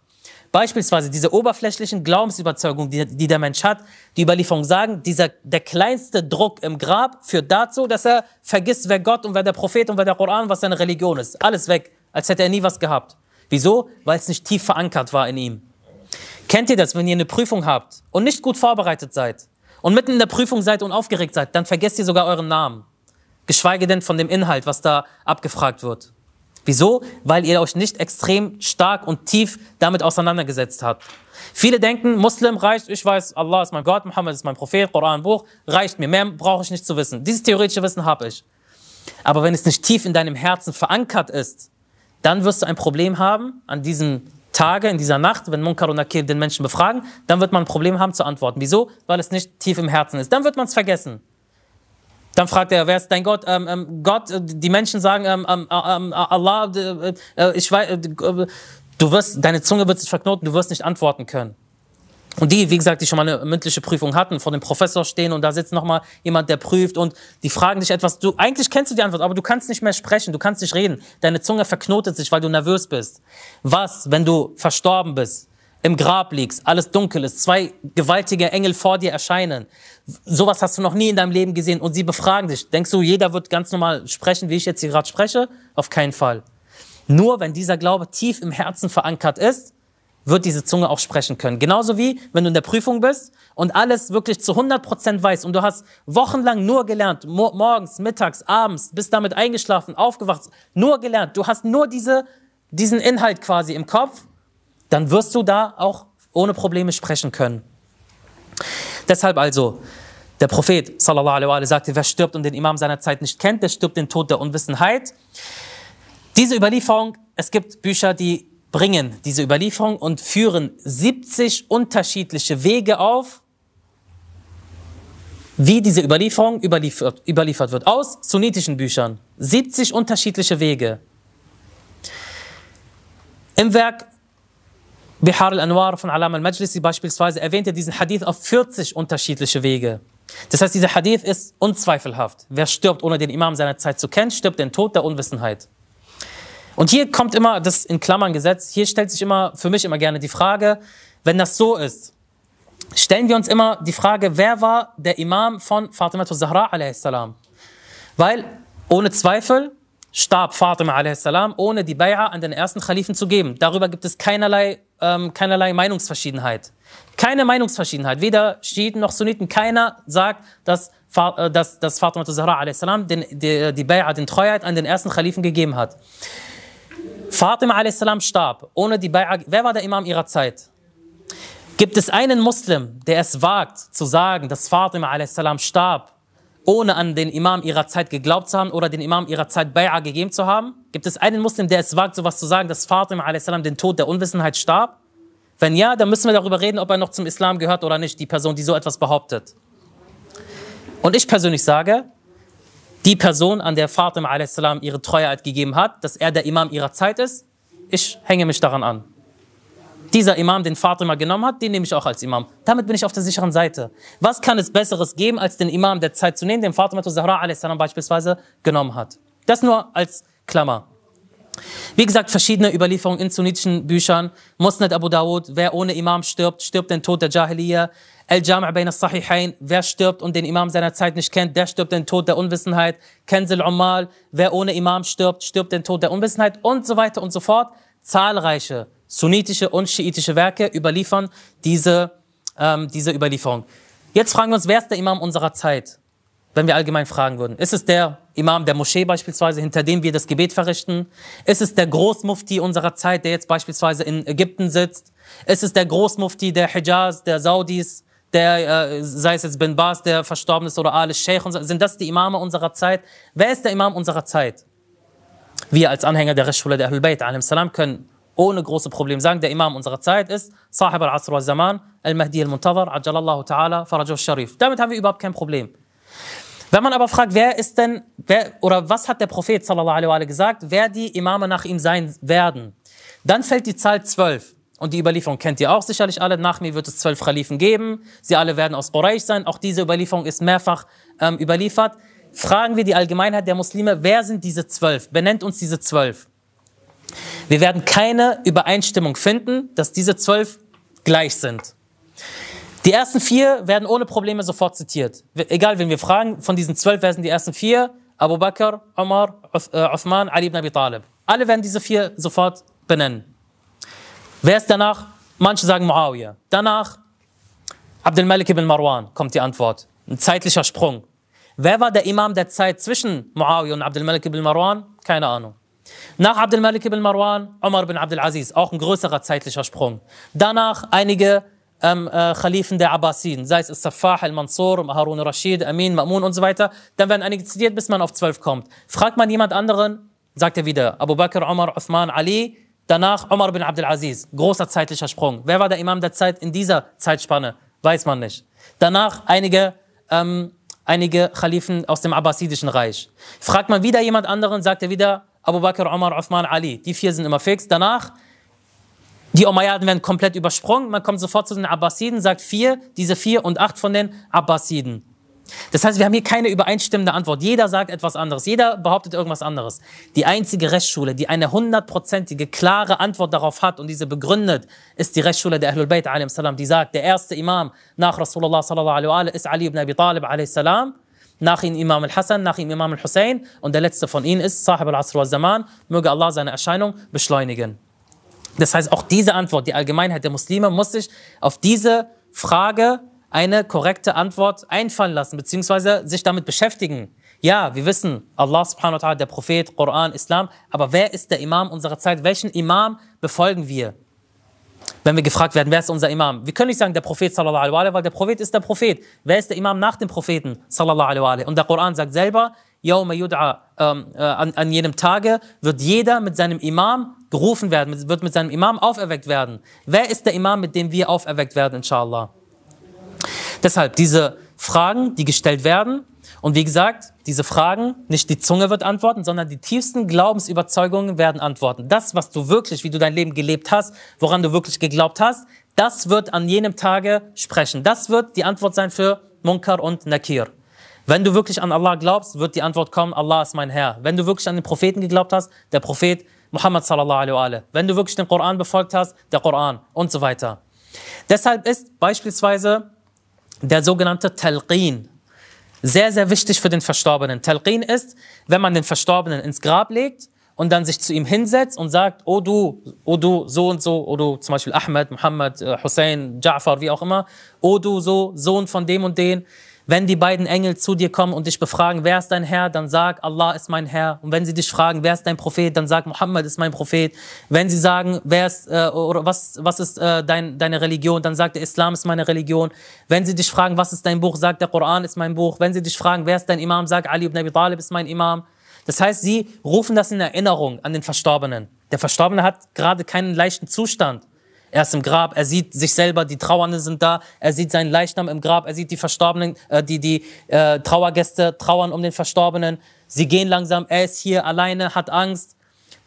Beispielsweise diese oberflächlichen Glaubensüberzeugungen, die, die der Mensch hat, die Überlieferung sagen, dieser, der kleinste Druck im Grab führt dazu, dass er vergisst, wer Gott und wer der Prophet und wer der Koran, und was seine Religion ist. Alles weg, als hätte er nie was gehabt. Wieso? Weil es nicht tief verankert war in ihm. Kennt ihr das, wenn ihr eine Prüfung habt und nicht gut vorbereitet seid und mitten in der Prüfung seid und aufgeregt seid, dann vergesst ihr sogar euren Namen. Geschweige denn von dem Inhalt, was da abgefragt wird. Wieso? Weil ihr euch nicht extrem stark und tief damit auseinandergesetzt habt. Viele denken, Muslim reicht, ich weiß, Allah ist mein Gott, Muhammad ist mein Prophet, Koran, Buch, reicht mir, mehr brauche ich nicht zu wissen. Dieses theoretische Wissen habe ich. Aber wenn es nicht tief in deinem Herzen verankert ist, dann wirst du ein Problem haben an diesem Tage, in dieser Nacht, wenn Munkar und Nakir den Menschen befragen, dann wird man ein Problem haben zu antworten. Wieso? Weil es nicht tief im Herzen ist. Dann wird man es vergessen. Dann fragt er, wer ist dein Gott? Ähm, ähm, Gott, äh, die Menschen sagen, ähm, ähm, äh, ähm äh, Allah, äh, ich weiß, äh, du wirst, deine Zunge wird sich verknoten, du wirst nicht antworten können. Und die, wie gesagt, die schon mal eine mündliche Prüfung hatten, vor dem Professor stehen und da sitzt nochmal jemand, der prüft und die fragen dich etwas. Du, eigentlich kennst du die Antwort, aber du kannst nicht mehr sprechen, du kannst nicht reden. Deine Zunge verknotet sich, weil du nervös bist. Was, wenn du verstorben bist? im Grab liegst, alles dunkel ist, zwei gewaltige Engel vor dir erscheinen. Sowas hast du noch nie in deinem Leben gesehen und sie befragen dich. Denkst du, jeder wird ganz normal sprechen, wie ich jetzt hier gerade spreche? Auf keinen Fall. Nur wenn dieser Glaube tief im Herzen verankert ist, wird diese Zunge auch sprechen können. Genauso wie, wenn du in der Prüfung bist und alles wirklich zu 100% weißt und du hast wochenlang nur gelernt, morgens, mittags, abends, bist damit eingeschlafen, aufgewacht, nur gelernt. Du hast nur diese, diesen Inhalt quasi im Kopf dann wirst du da auch ohne Probleme sprechen können. Deshalb also, der Prophet sallallahu alaihi wa sagte, wer stirbt und den Imam seiner Zeit nicht kennt, der stirbt den Tod der Unwissenheit. Diese Überlieferung, es gibt Bücher, die bringen diese Überlieferung und führen 70 unterschiedliche Wege auf, wie diese Überlieferung überliefert, überliefert wird. Aus sunnitischen Büchern. 70 unterschiedliche Wege. Im Werk Bihar al-Anwar von Alam al-Majlisi beispielsweise erwähnte diesen Hadith auf 40 unterschiedliche Wege. Das heißt, dieser Hadith ist unzweifelhaft. Wer stirbt, ohne den Imam seiner Zeit zu kennen, stirbt den Tod der Unwissenheit. Und hier kommt immer, das in Klammern gesetzt, hier stellt sich immer für mich immer gerne die Frage, wenn das so ist, stellen wir uns immer die Frage, wer war der Imam von Fatima al Zahra a.s.? Weil ohne Zweifel starb Fatima a.s. ohne die Bay'a an den ersten Khalifen zu geben. Darüber gibt es keinerlei, ähm, keinerlei Meinungsverschiedenheit. Keine Meinungsverschiedenheit. Weder Schiiten noch Sunniten. Keiner sagt, dass, äh, dass, dass Fatima Zahra a.s. Den, die, die Bay'a, den Treuheit an den ersten Khalifen gegeben hat. Fatima a.s. starb ohne die Bay'a. Wer war der Imam ihrer Zeit? Gibt es einen Muslim, der es wagt zu sagen, dass Fatima a.s. starb ohne an den Imam ihrer Zeit geglaubt zu haben oder den Imam ihrer Zeit Bay'a gegeben zu haben? Gibt es einen Muslim, der es wagt, sowas zu sagen, dass Fatima a.s. den Tod der Unwissenheit starb? Wenn ja, dann müssen wir darüber reden, ob er noch zum Islam gehört oder nicht, die Person, die so etwas behauptet. Und ich persönlich sage, die Person, an der Fatima a.s. ihre Treue gegeben hat, dass er der Imam ihrer Zeit ist, ich hänge mich daran an dieser Imam, den Fatima genommen hat, den nehme ich auch als Imam. Damit bin ich auf der sicheren Seite. Was kann es Besseres geben, als den Imam der Zeit zu nehmen, den Fatima zu Zahra a.s. beispielsweise genommen hat? Das nur als Klammer. Wie gesagt, verschiedene Überlieferungen in sunnitischen Büchern. Musnad Abu Dawud, wer ohne Imam stirbt, stirbt den Tod der Jahiliyyah. al jama bain al-Sahihain, wer stirbt und den Imam seiner Zeit nicht kennt, der stirbt den Tod der Unwissenheit. Kenzel Umal, wer ohne Imam stirbt, stirbt den Tod der Unwissenheit und so weiter und so fort. Zahlreiche Sunnitische und schiitische Werke überliefern diese, ähm, diese Überlieferung. Jetzt fragen wir uns, wer ist der Imam unserer Zeit? Wenn wir allgemein fragen würden. Ist es der Imam der Moschee beispielsweise, hinter dem wir das Gebet verrichten? Ist es der Großmufti unserer Zeit, der jetzt beispielsweise in Ägypten sitzt? Ist es der Großmufti der Hijaz, der Saudis, der, äh, sei es jetzt bin Bas, der verstorben ist, oder Al Sheikh, Und so, sind das die Imame unserer Zeit? Wer ist der Imam unserer Zeit? Wir als Anhänger der Rechtsschule der Ahlul Bayt salam können ohne große Probleme sagen. Der Imam unserer Zeit ist Sahib al-Asr al-Zaman, al-Mahdi al-Muntazar, ajallallahu ta'ala, Farajul Sharif. Damit haben wir überhaupt kein Problem. Wenn man aber fragt, wer ist denn, wer, oder was hat der Prophet sallallahu alaihi wa gesagt, wer die Imame nach ihm sein werden, dann fällt die Zahl 12. Und die Überlieferung kennt ihr auch sicherlich alle. Nach mir wird es zwölf Khalifen geben. Sie alle werden aus Quraysh sein. Auch diese Überlieferung ist mehrfach ähm, überliefert. Fragen wir die Allgemeinheit der Muslime, wer sind diese zwölf? Benennt uns diese zwölf. Wir werden keine Übereinstimmung finden, dass diese zwölf gleich sind. Die ersten vier werden ohne Probleme sofort zitiert. Egal, wenn wir fragen, von diesen zwölf, wer sind die ersten vier? Abu Bakr, Omar, Uthman, äh, Ali ibn Abi Talib. Alle werden diese vier sofort benennen. Wer ist danach? Manche sagen Muawiyah. Danach Abdel Malik ibn Marwan kommt die Antwort. Ein zeitlicher Sprung. Wer war der Imam der Zeit zwischen Muawiyah und Abdel Malik ibn Marwan? Keine Ahnung. Nach Abdel Malik ibn Marwan, Omar ibn Abdel Aziz, auch ein größerer zeitlicher Sprung. Danach einige ähm, äh, Khalifen der Abbasiden, sei es Safah, al-Mansur, Harun al-Rashid, Amin, Ma'mun und so weiter. Dann werden einige zitiert, bis man auf zwölf kommt. Fragt man jemand anderen, sagt er wieder Abu Bakr, Omar, Uthman, Ali, danach Omar ibn Abdel Aziz. Großer zeitlicher Sprung. Wer war der Imam der Zeit in dieser Zeitspanne? Weiß man nicht. Danach einige, ähm, einige Khalifen aus dem Abbasidischen Reich. Fragt man wieder jemand anderen, sagt er wieder Abu Bakr, Omar, Uthman, Ali. Die vier sind immer fix. Danach, die Umayyaden werden komplett übersprungen. Man kommt sofort zu den Abbasiden, sagt vier, diese vier und acht von den Abbasiden. Das heißt, wir haben hier keine übereinstimmende Antwort. Jeder sagt etwas anderes. Jeder behauptet irgendwas anderes. Die einzige Rechtsschule, die eine hundertprozentige, klare Antwort darauf hat und diese begründet, ist die Rechtsschule der Ahlul Bayt, die sagt, der erste Imam nach Rasulullah sallallahu ist Ali ibn Abi Talib, alaihi nach ihm Imam al-Hassan, nach ihm Imam al-Hussein und der letzte von ihnen ist Sahib al-Asr wa-Zaman, möge Allah seine Erscheinung beschleunigen. Das heißt, auch diese Antwort, die Allgemeinheit der Muslime, muss sich auf diese Frage eine korrekte Antwort einfallen lassen, beziehungsweise sich damit beschäftigen. Ja, wir wissen, Allah subhanahu wa ta'ala, der Prophet, Koran, Islam, aber wer ist der Imam unserer Zeit? Welchen Imam befolgen wir? wenn wir gefragt werden, wer ist unser Imam? Wir können nicht sagen, der Prophet, sallallahu alaihi wa sallam, weil der Prophet ist der Prophet. Wer ist der Imam nach dem Propheten, sallallahu alaihi wa sallam? Und der Koran sagt selber, Yawma yud'a, ähm, äh, an, an jedem Tage wird jeder mit seinem Imam gerufen werden, wird mit seinem Imam auferweckt werden. Wer ist der Imam, mit dem wir auferweckt werden, inshallah? Deshalb diese Fragen, die gestellt werden, und wie gesagt, diese Fragen, nicht die Zunge wird antworten, sondern die tiefsten Glaubensüberzeugungen werden antworten. Das, was du wirklich, wie du dein Leben gelebt hast, woran du wirklich geglaubt hast, das wird an jenem Tage sprechen. Das wird die Antwort sein für Munkar und Nakir. Wenn du wirklich an Allah glaubst, wird die Antwort kommen, Allah ist mein Herr. Wenn du wirklich an den Propheten geglaubt hast, der Prophet Muhammad sallallahu alaihi wa Wenn du wirklich den Koran befolgt hast, der Koran und so weiter. Deshalb ist beispielsweise der sogenannte Talqin, sehr, sehr wichtig für den Verstorbenen. Talqin ist, wenn man den Verstorbenen ins Grab legt und dann sich zu ihm hinsetzt und sagt, oh du, oh du, so und so, oh du, zum Beispiel Ahmed, Muhammad, äh, Hussein, Ja'far, wie auch immer, oh du, so, Sohn von dem und den, wenn die beiden Engel zu dir kommen und dich befragen, wer ist dein Herr, dann sag, Allah ist mein Herr. Und wenn sie dich fragen, wer ist dein Prophet, dann sag, Muhammad ist mein Prophet. Wenn sie sagen, wer ist, äh, oder was, was ist äh, dein, deine Religion, dann sag, der Islam ist meine Religion. Wenn sie dich fragen, was ist dein Buch, sag, der Koran ist mein Buch. Wenn sie dich fragen, wer ist dein Imam, sag, Ali ibn Abi Talib ist mein Imam. Das heißt, sie rufen das in Erinnerung an den Verstorbenen. Der Verstorbene hat gerade keinen leichten Zustand. Er ist im Grab, er sieht sich selber, die Trauernden sind da, er sieht seinen Leichnam im Grab, er sieht die Verstorbenen, äh, die, die äh, Trauergäste trauern um den Verstorbenen. Sie gehen langsam, er ist hier alleine, hat Angst.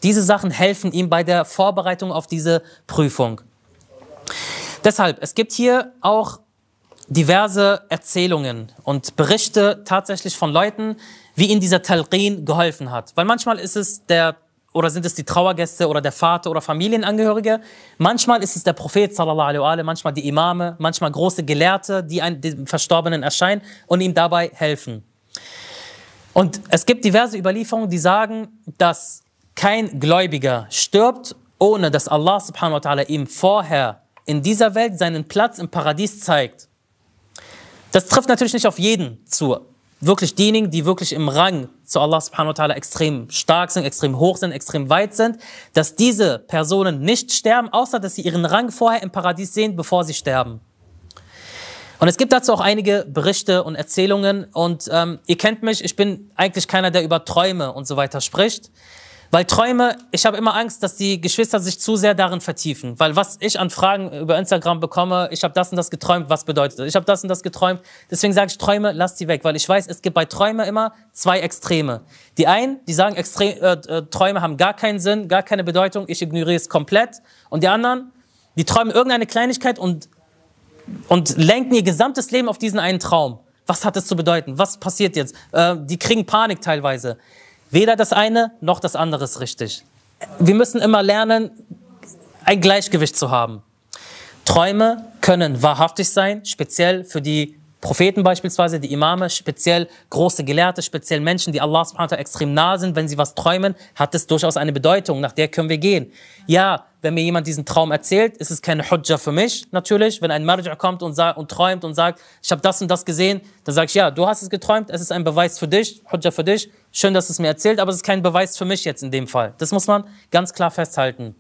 Diese Sachen helfen ihm bei der Vorbereitung auf diese Prüfung. Deshalb, es gibt hier auch diverse Erzählungen und Berichte tatsächlich von Leuten, wie ihnen dieser Talqin geholfen hat. Weil manchmal ist es der oder sind es die Trauergäste oder der Vater oder Familienangehörige. Manchmal ist es der Prophet, manchmal die Imame, manchmal große Gelehrte, die dem Verstorbenen erscheinen und ihm dabei helfen. Und es gibt diverse Überlieferungen, die sagen, dass kein Gläubiger stirbt, ohne dass Allah subhanahu wa ta'ala ihm vorher in dieser Welt seinen Platz im Paradies zeigt. Das trifft natürlich nicht auf jeden zu, wirklich diejenigen, die wirklich im Rang zu Allah subhanahu wa ta'ala extrem stark sind, extrem hoch sind, extrem weit sind, dass diese Personen nicht sterben, außer dass sie ihren Rang vorher im Paradies sehen, bevor sie sterben. Und es gibt dazu auch einige Berichte und Erzählungen. Und ähm, ihr kennt mich, ich bin eigentlich keiner, der über Träume und so weiter spricht. Weil Träume, ich habe immer Angst, dass die Geschwister sich zu sehr darin vertiefen. Weil was ich an Fragen über Instagram bekomme, ich habe das und das geträumt, was bedeutet das? Ich habe das und das geträumt. Deswegen sage ich Träume, lass die weg. Weil ich weiß, es gibt bei Träume immer zwei Extreme. Die einen, die sagen, Extre äh, äh, Träume haben gar keinen Sinn, gar keine Bedeutung, ich ignoriere es komplett. Und die anderen, die träumen irgendeine Kleinigkeit und, und lenken ihr gesamtes Leben auf diesen einen Traum. Was hat es zu bedeuten? Was passiert jetzt? Äh, die kriegen Panik teilweise. Weder das eine noch das andere ist richtig. Wir müssen immer lernen, ein Gleichgewicht zu haben. Träume können wahrhaftig sein, speziell für die Propheten beispielsweise, die Imame, speziell große Gelehrte, speziell Menschen, die Allah subhanahu wa ta'ala extrem nah sind, wenn sie was träumen, hat es durchaus eine Bedeutung, nach der können wir gehen. Ja, wenn mir jemand diesen Traum erzählt, ist es keine Hujja für mich, natürlich. Wenn ein Marja kommt und, und träumt und sagt, ich habe das und das gesehen, dann sage ich, ja, du hast es geträumt, es ist ein Beweis für dich, Hujja für dich. Schön, dass es mir erzählt, aber es ist kein Beweis für mich jetzt in dem Fall. Das muss man ganz klar festhalten.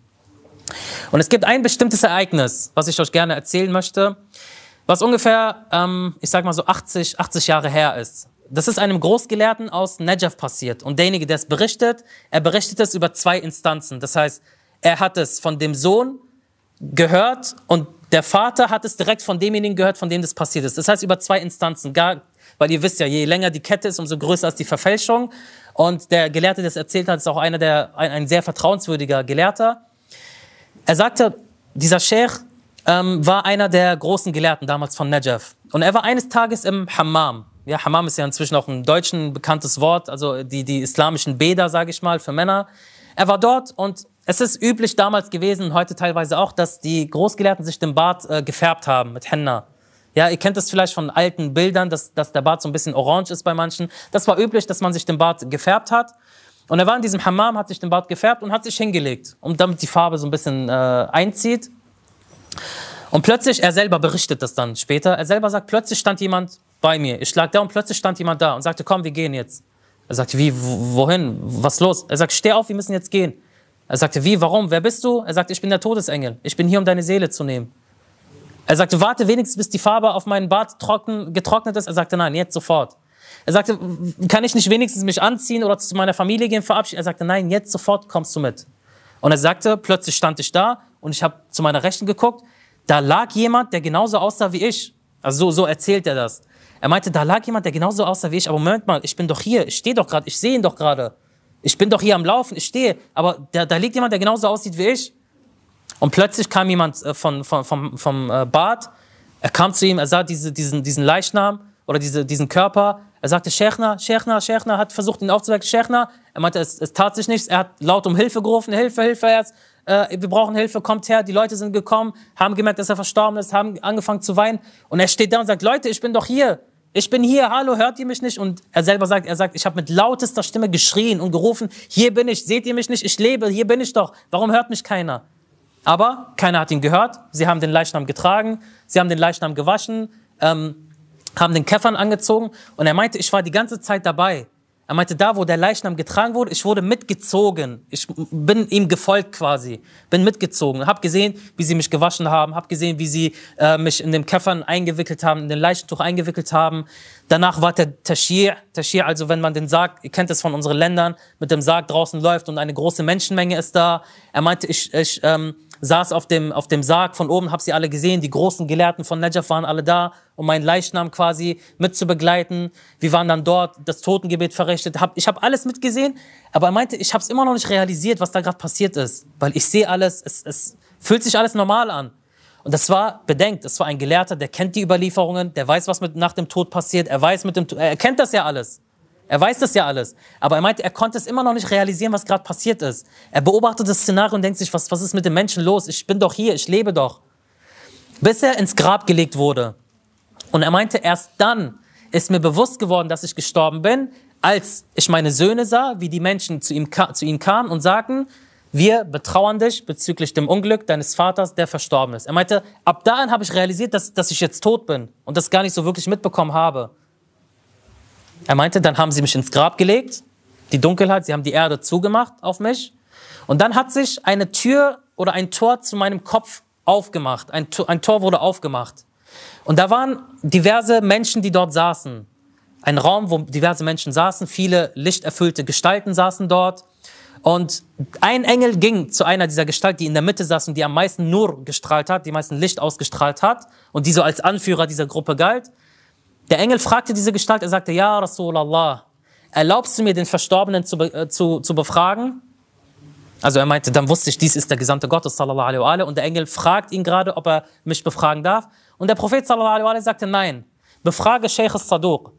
Und es gibt ein bestimmtes Ereignis, was ich euch gerne erzählen möchte, was ungefähr, ähm, ich sag mal so 80, 80 Jahre her ist. Das ist einem Großgelehrten aus Najaf passiert. Und derjenige, der es berichtet, er berichtet es über zwei Instanzen. Das heißt, er hat es von dem Sohn gehört und der Vater hat es direkt von demjenigen gehört, von dem das passiert ist. Das heißt, über zwei Instanzen, gar weil ihr wisst ja, je länger die Kette ist, umso größer ist die Verfälschung. Und der Gelehrte, der das erzählt hat, ist auch einer der, ein, ein sehr vertrauenswürdiger Gelehrter. Er sagte, dieser Sheikh ähm, war einer der großen Gelehrten damals von Najaf. Und er war eines Tages im Hammam. Ja, Hammam ist ja inzwischen auch ein Deutschen bekanntes Wort, also die, die islamischen Bäder, sage ich mal, für Männer. Er war dort und es ist üblich damals gewesen, heute teilweise auch, dass die Großgelehrten sich den Bart äh, gefärbt haben mit Henna. Ja, ihr kennt das vielleicht von alten Bildern, dass, dass der Bart so ein bisschen orange ist bei manchen. Das war üblich, dass man sich den Bart gefärbt hat. Und er war in diesem Hammam, hat sich den Bart gefärbt und hat sich hingelegt, um damit die Farbe so ein bisschen äh, einzieht. Und plötzlich, er selber berichtet das dann später, er selber sagt, plötzlich stand jemand bei mir. Ich lag da und plötzlich stand jemand da und sagte, komm, wir gehen jetzt. Er sagte, wie, wohin, was los? Er sagt, steh auf, wir müssen jetzt gehen. Er sagte, wie, warum, wer bist du? Er sagt, ich bin der Todesengel, ich bin hier, um deine Seele zu nehmen. Er sagte, warte wenigstens, bis die Farbe auf meinem Bart trocken, getrocknet ist. Er sagte, nein, jetzt sofort. Er sagte, kann ich nicht wenigstens mich anziehen oder zu meiner Familie gehen, verabschieden? Er sagte, nein, jetzt sofort kommst du mit. Und er sagte, plötzlich stand ich da und ich habe zu meiner Rechten geguckt. Da lag jemand, der genauso aussah wie ich. Also so, so erzählt er das. Er meinte, da lag jemand, der genauso aussah wie ich. Aber Moment mal, ich bin doch hier, ich stehe doch gerade, ich sehe ihn doch gerade. Ich bin doch hier am Laufen, ich stehe. Aber da, da liegt jemand, der genauso aussieht wie ich. Und plötzlich kam jemand äh, von, von, vom, vom äh, Bad, er kam zu ihm, er sah diese, diesen, diesen Leichnam oder diese, diesen Körper. Er sagte, Schechner, Schechner, Schechner, hat versucht, ihn aufzuwecken. Schechner, er meinte, es, es tat sich nichts. Er hat laut um Hilfe gerufen, Hilfe, Hilfe, Herz. Äh, wir brauchen Hilfe, kommt her. Die Leute sind gekommen, haben gemerkt, dass er verstorben ist, haben angefangen zu weinen. Und er steht da und sagt, Leute, ich bin doch hier. Ich bin hier, hallo, hört ihr mich nicht? Und er selber sagt, er sagt, ich habe mit lautester Stimme geschrien und gerufen, hier bin ich, seht ihr mich nicht? Ich lebe, hier bin ich doch. Warum hört mich keiner? Aber keiner hat ihn gehört. Sie haben den Leichnam getragen, sie haben den Leichnam gewaschen, ähm, haben den Käfern angezogen. Und er meinte, ich war die ganze Zeit dabei. Er meinte, da, wo der Leichnam getragen wurde, ich wurde mitgezogen. Ich bin ihm gefolgt quasi, bin mitgezogen. Hab gesehen, wie sie mich gewaschen haben, hab gesehen, wie sie äh, mich in den Käffern eingewickelt haben, in den Leichentuch eingewickelt haben. Danach war der Tashir, Tashir, also wenn man den Sarg, ihr kennt es von unseren Ländern, mit dem Sarg draußen läuft und eine große Menschenmenge ist da. Er meinte, ich, ich ähm, saß auf dem, auf dem Sarg von oben, habe sie alle gesehen, die großen Gelehrten von Najaf waren alle da, um meinen Leichnam quasi mit zu begleiten. Wir waren dann dort, das Totengebet verrichtet. Hab, ich habe alles mitgesehen, aber er meinte, ich habe es immer noch nicht realisiert, was da gerade passiert ist, weil ich sehe alles, es, es fühlt sich alles normal an. Und das war, bedenkt, das war ein Gelehrter, der kennt die Überlieferungen, der weiß, was mit, nach dem Tod passiert, er weiß mit dem, er kennt das ja alles. Er weiß das ja alles. Aber er meinte, er konnte es immer noch nicht realisieren, was gerade passiert ist. Er beobachtet das Szenario und denkt sich, was, was ist mit den Menschen los? Ich bin doch hier, ich lebe doch. Bis er ins Grab gelegt wurde. Und er meinte, erst dann ist mir bewusst geworden, dass ich gestorben bin, als ich meine Söhne sah, wie die Menschen zu ihm, zu ihm kamen und sagten, wir betrauern dich bezüglich dem Unglück deines Vaters, der verstorben ist. Er meinte, ab dahin habe ich realisiert, dass, dass ich jetzt tot bin und das gar nicht so wirklich mitbekommen habe. Er meinte, dann haben sie mich ins Grab gelegt, die Dunkelheit, sie haben die Erde zugemacht auf mich. Und dann hat sich eine Tür oder ein Tor zu meinem Kopf aufgemacht. Ein, ein Tor wurde aufgemacht. Und da waren diverse Menschen, die dort saßen. Ein Raum, wo diverse Menschen saßen, viele lichterfüllte Gestalten saßen dort. Und ein Engel ging zu einer dieser Gestalten, die in der Mitte saß und die am meisten Nur gestrahlt hat, die meisten Licht ausgestrahlt hat und die so als Anführer dieser Gruppe galt. Der Engel fragte diese Gestalt, er sagte, Ja, Rasulallah, erlaubst du mir, den Verstorbenen zu, äh, zu, zu befragen? Also er meinte, dann wusste ich, dies ist der gesamte Gott, sallallahu alaihi wa und der Engel fragt ihn gerade, ob er mich befragen darf. Und der Prophet, sallallahu alaihi wa sagte, nein, befrage Sheikh al-Saduq.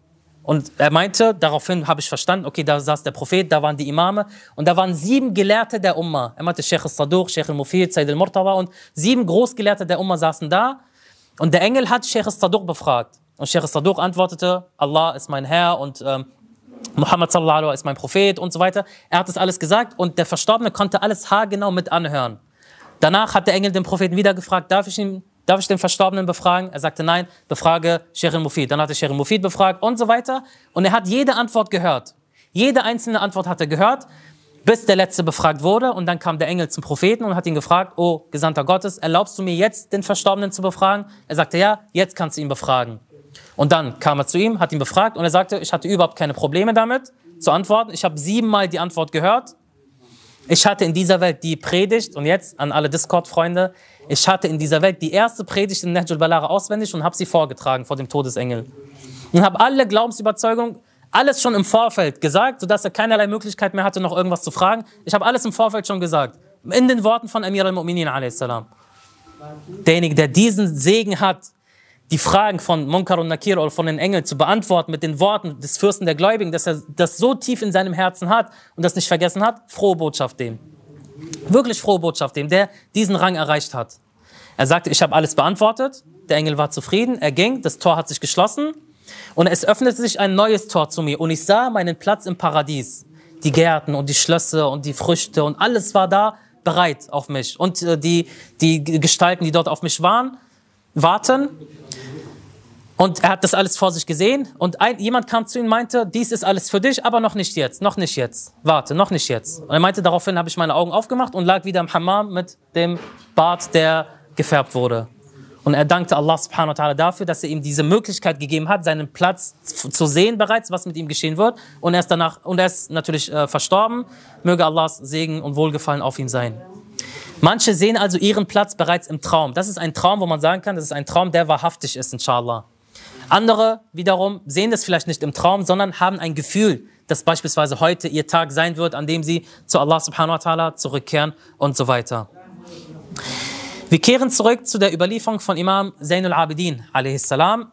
Und er meinte, daraufhin habe ich verstanden, okay, da saß der Prophet, da waren die Imame und da waren sieben Gelehrte der Umma. Er meinte Sheikh al-Saduq, Sheikh al-Mufid, Sayyid al-Murtawa und sieben Großgelehrte der Umma saßen da. Und der Engel hat Sheikh al-Saduq befragt. Und Sheikh Saduq antwortete, Allah ist mein Herr und ähm, Muhammad sallallahu alaihi ist mein Prophet und so weiter. Er hat das alles gesagt und der Verstorbene konnte alles haargenau mit anhören. Danach hat der Engel den Propheten wieder gefragt, darf ich, ihn, darf ich den Verstorbenen befragen? Er sagte nein, befrage Sheikh Mufid. Dann hat er Sheikh Mufid befragt und so weiter. Und er hat jede Antwort gehört. Jede einzelne Antwort hat er gehört, bis der letzte befragt wurde. Und dann kam der Engel zum Propheten und hat ihn gefragt, oh Gesandter Gottes, erlaubst du mir jetzt den Verstorbenen zu befragen? Er sagte ja, jetzt kannst du ihn befragen. Und dann kam er zu ihm, hat ihn befragt und er sagte, ich hatte überhaupt keine Probleme damit zu antworten. Ich habe siebenmal die Antwort gehört. Ich hatte in dieser Welt die Predigt, und jetzt an alle Discord-Freunde, ich hatte in dieser Welt die erste Predigt in Nehjul Balara auswendig und habe sie vorgetragen vor dem Todesengel. Und habe alle Glaubensüberzeugungen, alles schon im Vorfeld gesagt, sodass er keinerlei Möglichkeit mehr hatte, noch irgendwas zu fragen. Ich habe alles im Vorfeld schon gesagt. In den Worten von Amir al-Mu'minin a.s. Derjenige, der diesen Segen hat, die Fragen von Monkar und Nakir oder von den Engeln zu beantworten mit den Worten des Fürsten der Gläubigen, dass er das so tief in seinem Herzen hat und das nicht vergessen hat, frohe Botschaft dem. Wirklich frohe Botschaft dem, der diesen Rang erreicht hat. Er sagte, ich habe alles beantwortet, der Engel war zufrieden, er ging, das Tor hat sich geschlossen und es öffnete sich ein neues Tor zu mir und ich sah meinen Platz im Paradies. Die Gärten und die Schlösser und die Früchte und alles war da bereit auf mich und äh, die, die Gestalten, die dort auf mich waren warten. Und er hat das alles vor sich gesehen. Und ein, jemand kam zu ihm und meinte, dies ist alles für dich, aber noch nicht jetzt, noch nicht jetzt. Warte, noch nicht jetzt. Und er meinte, daraufhin habe ich meine Augen aufgemacht und lag wieder im Hammam mit dem Bart, der gefärbt wurde. Und er dankte Allah subhanahu wa ta'ala dafür, dass er ihm diese Möglichkeit gegeben hat, seinen Platz zu sehen bereits, was mit ihm geschehen wird. Und er ist danach, und er ist natürlich äh, verstorben. Möge Allahs Segen und Wohlgefallen auf ihm sein. Manche sehen also ihren Platz bereits im Traum. Das ist ein Traum, wo man sagen kann, das ist ein Traum, der wahrhaftig ist, inshallah. Andere wiederum sehen das vielleicht nicht im Traum, sondern haben ein Gefühl, dass beispielsweise heute ihr Tag sein wird, an dem sie zu Allah subhanahu wa ta'ala zurückkehren und so weiter. Wir kehren zurück zu der Überlieferung von Imam Zainul Abidin salam,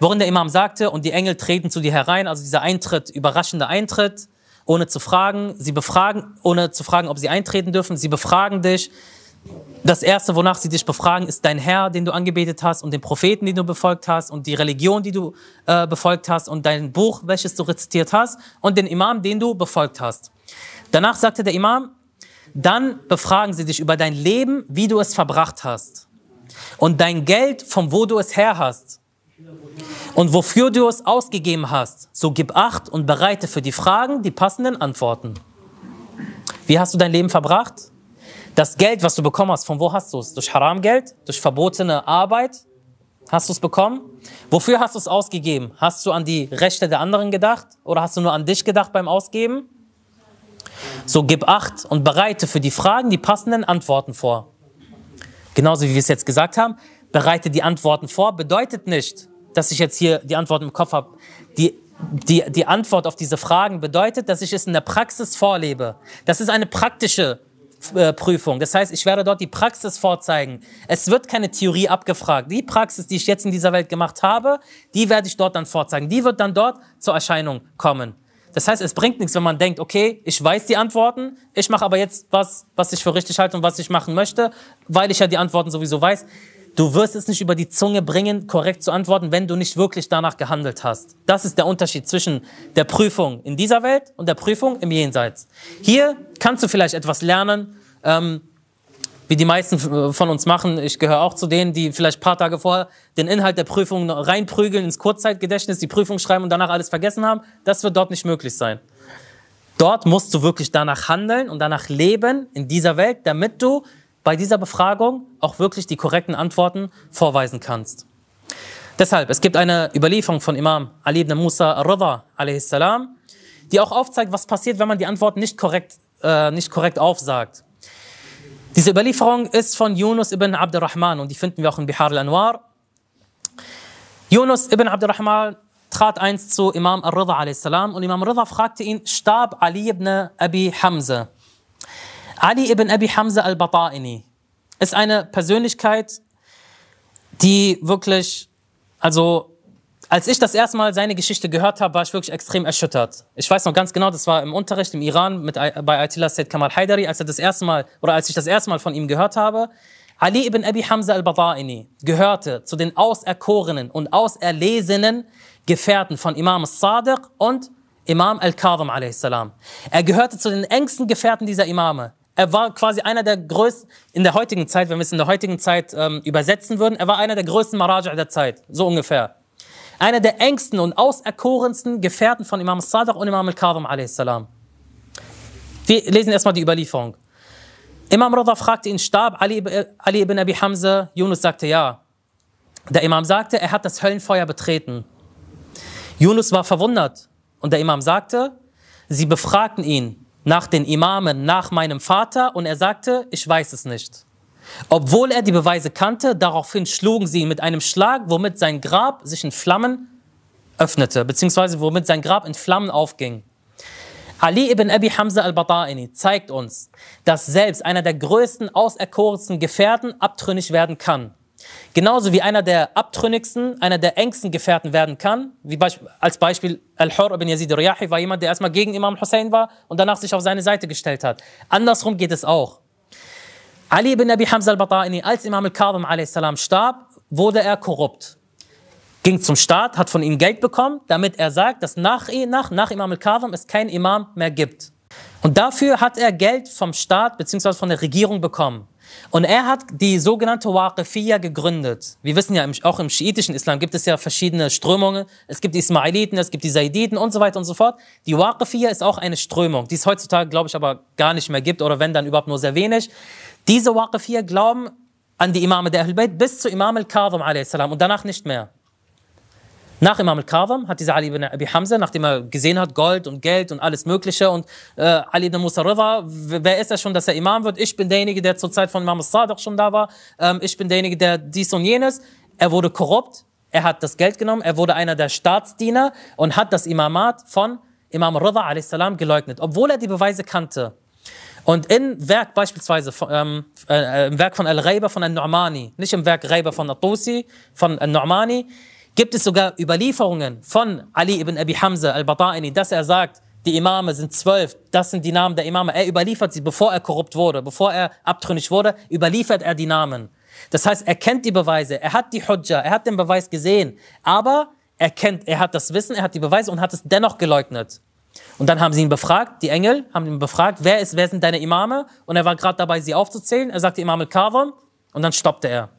worin der Imam sagte, und die Engel treten zu dir herein, also dieser Eintritt, überraschende Eintritt, ohne zu fragen. Sie befragen, ohne zu fragen, ob sie eintreten dürfen. Sie befragen dich. Das Erste, wonach sie dich befragen, ist dein Herr, den du angebetet hast und den Propheten, den du befolgt hast und die Religion, die du äh, befolgt hast und dein Buch, welches du rezitiert hast und den Imam, den du befolgt hast. Danach sagte der Imam, dann befragen sie dich über dein Leben, wie du es verbracht hast und dein Geld, von wo du es her hast und wofür du es ausgegeben hast, so gib acht und bereite für die Fragen die passenden Antworten. Wie hast du dein Leben verbracht? Das Geld, was du bekommen hast, von wo hast du es? Durch Haramgeld? Durch verbotene Arbeit? Hast du es bekommen? Wofür hast du es ausgegeben? Hast du an die Rechte der anderen gedacht? Oder hast du nur an dich gedacht beim Ausgeben? So gib acht und bereite für die Fragen die passenden Antworten vor. Genauso wie wir es jetzt gesagt haben, bereite die Antworten vor bedeutet nicht, dass ich jetzt hier die Antworten im Kopf habe. Die, die, die Antwort auf diese Fragen bedeutet, dass ich es in der Praxis vorlebe. Das ist eine praktische äh, Prüfung. Das heißt, ich werde dort die Praxis vorzeigen. Es wird keine Theorie abgefragt. Die Praxis, die ich jetzt in dieser Welt gemacht habe, die werde ich dort dann vorzeigen. Die wird dann dort zur Erscheinung kommen. Das heißt, es bringt nichts, wenn man denkt, okay, ich weiß die Antworten, ich mache aber jetzt was, was ich für richtig halte und was ich machen möchte, weil ich ja die Antworten sowieso weiß. Du wirst es nicht über die Zunge bringen, korrekt zu antworten, wenn du nicht wirklich danach gehandelt hast. Das ist der Unterschied zwischen der Prüfung in dieser Welt und der Prüfung im Jenseits. Hier kannst du vielleicht etwas lernen, ähm, wie die meisten von uns machen. Ich gehöre auch zu denen, die vielleicht paar Tage vorher den Inhalt der Prüfung reinprügeln ins Kurzzeitgedächtnis, die Prüfung schreiben und danach alles vergessen haben. Das wird dort nicht möglich sein. Dort musst du wirklich danach handeln und danach leben in dieser Welt, damit du bei dieser Befragung auch wirklich die korrekten Antworten vorweisen kannst. Deshalb, es gibt eine Überlieferung von Imam Ali ibn Musa Rida a.s., die auch aufzeigt, was passiert, wenn man die Antworten nicht korrekt, äh, nicht korrekt aufsagt. Diese Überlieferung ist von Yunus ibn Abdurrahman und die finden wir auch in Bihar al-Anwar. Yunus ibn Abdurrahman trat einst zu Imam Ar-Rida a.s. und Imam Rida fragte ihn, starb Ali ibn Abi Hamza. Ali ibn Abi Hamza al-Bata'ini ist eine Persönlichkeit, die wirklich, also als ich das erste Mal seine Geschichte gehört habe, war ich wirklich extrem erschüttert. Ich weiß noch ganz genau, das war im Unterricht im Iran mit, bei Attila Said Kamal Haidari, als er das erste Mal, oder als ich das erste Mal von ihm gehört habe. Ali ibn Abi Hamza al-Bata'ini gehörte zu den auserkorenen und auserlesenen Gefährten von Imam Sadiq und Imam al-Kadhim a.s. Er gehörte zu den engsten Gefährten dieser Imame er war quasi einer der größten, in der heutigen Zeit, wenn wir es in der heutigen Zeit ähm, übersetzen würden, er war einer der größten Maraja' der Zeit, so ungefähr. Einer der engsten und auserkorensten Gefährten von Imam Sadr und Imam al-Kadhim a.s. Wir lesen erstmal die Überlieferung. Imam Rada fragte ihn, starb Ali, Ali ibn Abi Hamza? Yunus sagte ja. Der Imam sagte, er hat das Höllenfeuer betreten. Yunus war verwundert und der Imam sagte, sie befragten ihn, nach den Imamen, nach meinem Vater und er sagte, ich weiß es nicht. Obwohl er die Beweise kannte, daraufhin schlugen sie ihn mit einem Schlag, womit sein Grab sich in Flammen öffnete, beziehungsweise womit sein Grab in Flammen aufging. Ali ibn Abi Hamza al-Bata'ini zeigt uns, dass selbst einer der größten auserkorensten Gefährten abtrünnig werden kann. Genauso wie einer der abtrünnigsten, einer der engsten Gefährten werden kann, wie als Beispiel Al-Hur ibn Yazid al-Riyahi war jemand, der erstmal gegen Imam Hussein war und danach sich auf seine Seite gestellt hat. Andersrum geht es auch. Ali ibn Abi Hamza al-Bata'ini, als Imam al-Kadhim a.s. starb, wurde er korrupt. Ging zum Staat, hat von ihm Geld bekommen, damit er sagt, dass nach, nach, nach Imam al-Kadhim es keinen Imam mehr gibt. Und dafür hat er Geld vom Staat bzw. von der Regierung bekommen. Und er hat die sogenannte Waqifiyya gegründet. Wir wissen ja, auch im schiitischen Islam gibt es ja verschiedene Strömungen. Es gibt die Ismailiten, es gibt die Saiditen und so weiter und so fort. Die Waqifiyya ist auch eine Strömung, die es heutzutage, glaube ich, aber gar nicht mehr gibt oder wenn, dann überhaupt nur sehr wenig. Diese Waqifiyya glauben an die Imame der Ahlbayt bis zu Imam al-Kadhim a.s. und danach nicht mehr. Nach Imam al kawam hat dieser Ali ibn Abi Hamza, nachdem er gesehen hat, Gold und Geld und alles Mögliche und äh, Ali ibn Musa Rida, wer ist er schon, dass er Imam wird? Ich bin derjenige, der zur Zeit von Imam al sadr schon da war. Ähm, ich bin derjenige, der dies und jenes. Er wurde korrupt, er hat das Geld genommen, er wurde einer der Staatsdiener und hat das Imamat von Imam Rida a.s. geleugnet, obwohl er die Beweise kannte. Und im Werk beispielsweise, ähm, äh, äh, im Werk von al raiba von Al-Nu'mani, nicht im Werk Raiba von Al-Tusi, von Al-Nu'mani, gibt es sogar Überlieferungen von Ali ibn Abi Hamza al-Bata'ini, dass er sagt, die Imame sind zwölf, das sind die Namen der Imame. Er überliefert sie, bevor er korrupt wurde, bevor er abtrünnig wurde, überliefert er die Namen. Das heißt, er kennt die Beweise, er hat die Hudja, er hat den Beweis gesehen, aber er kennt, er hat das Wissen, er hat die Beweise und hat es dennoch geleugnet. Und dann haben sie ihn befragt, die Engel haben ihn befragt, wer ist, wer sind deine Imame? Und er war gerade dabei, sie aufzuzählen. Er sagte Imam al-Kawam und dann stoppte er.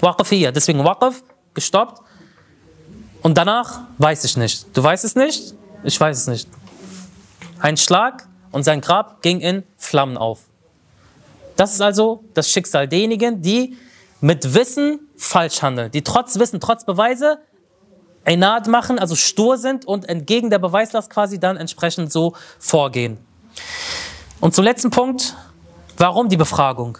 Waqafiyya, deswegen Waqaf, gestoppt. Und danach weiß ich nicht. Du weißt es nicht? Ich weiß es nicht. Ein Schlag und sein Grab ging in Flammen auf. Das ist also das Schicksal derjenigen, die mit Wissen falsch handeln, die trotz Wissen, trotz Beweise Einad machen, also stur sind und entgegen der Beweislast quasi dann entsprechend so vorgehen. Und zum letzten Punkt, warum die Befragung?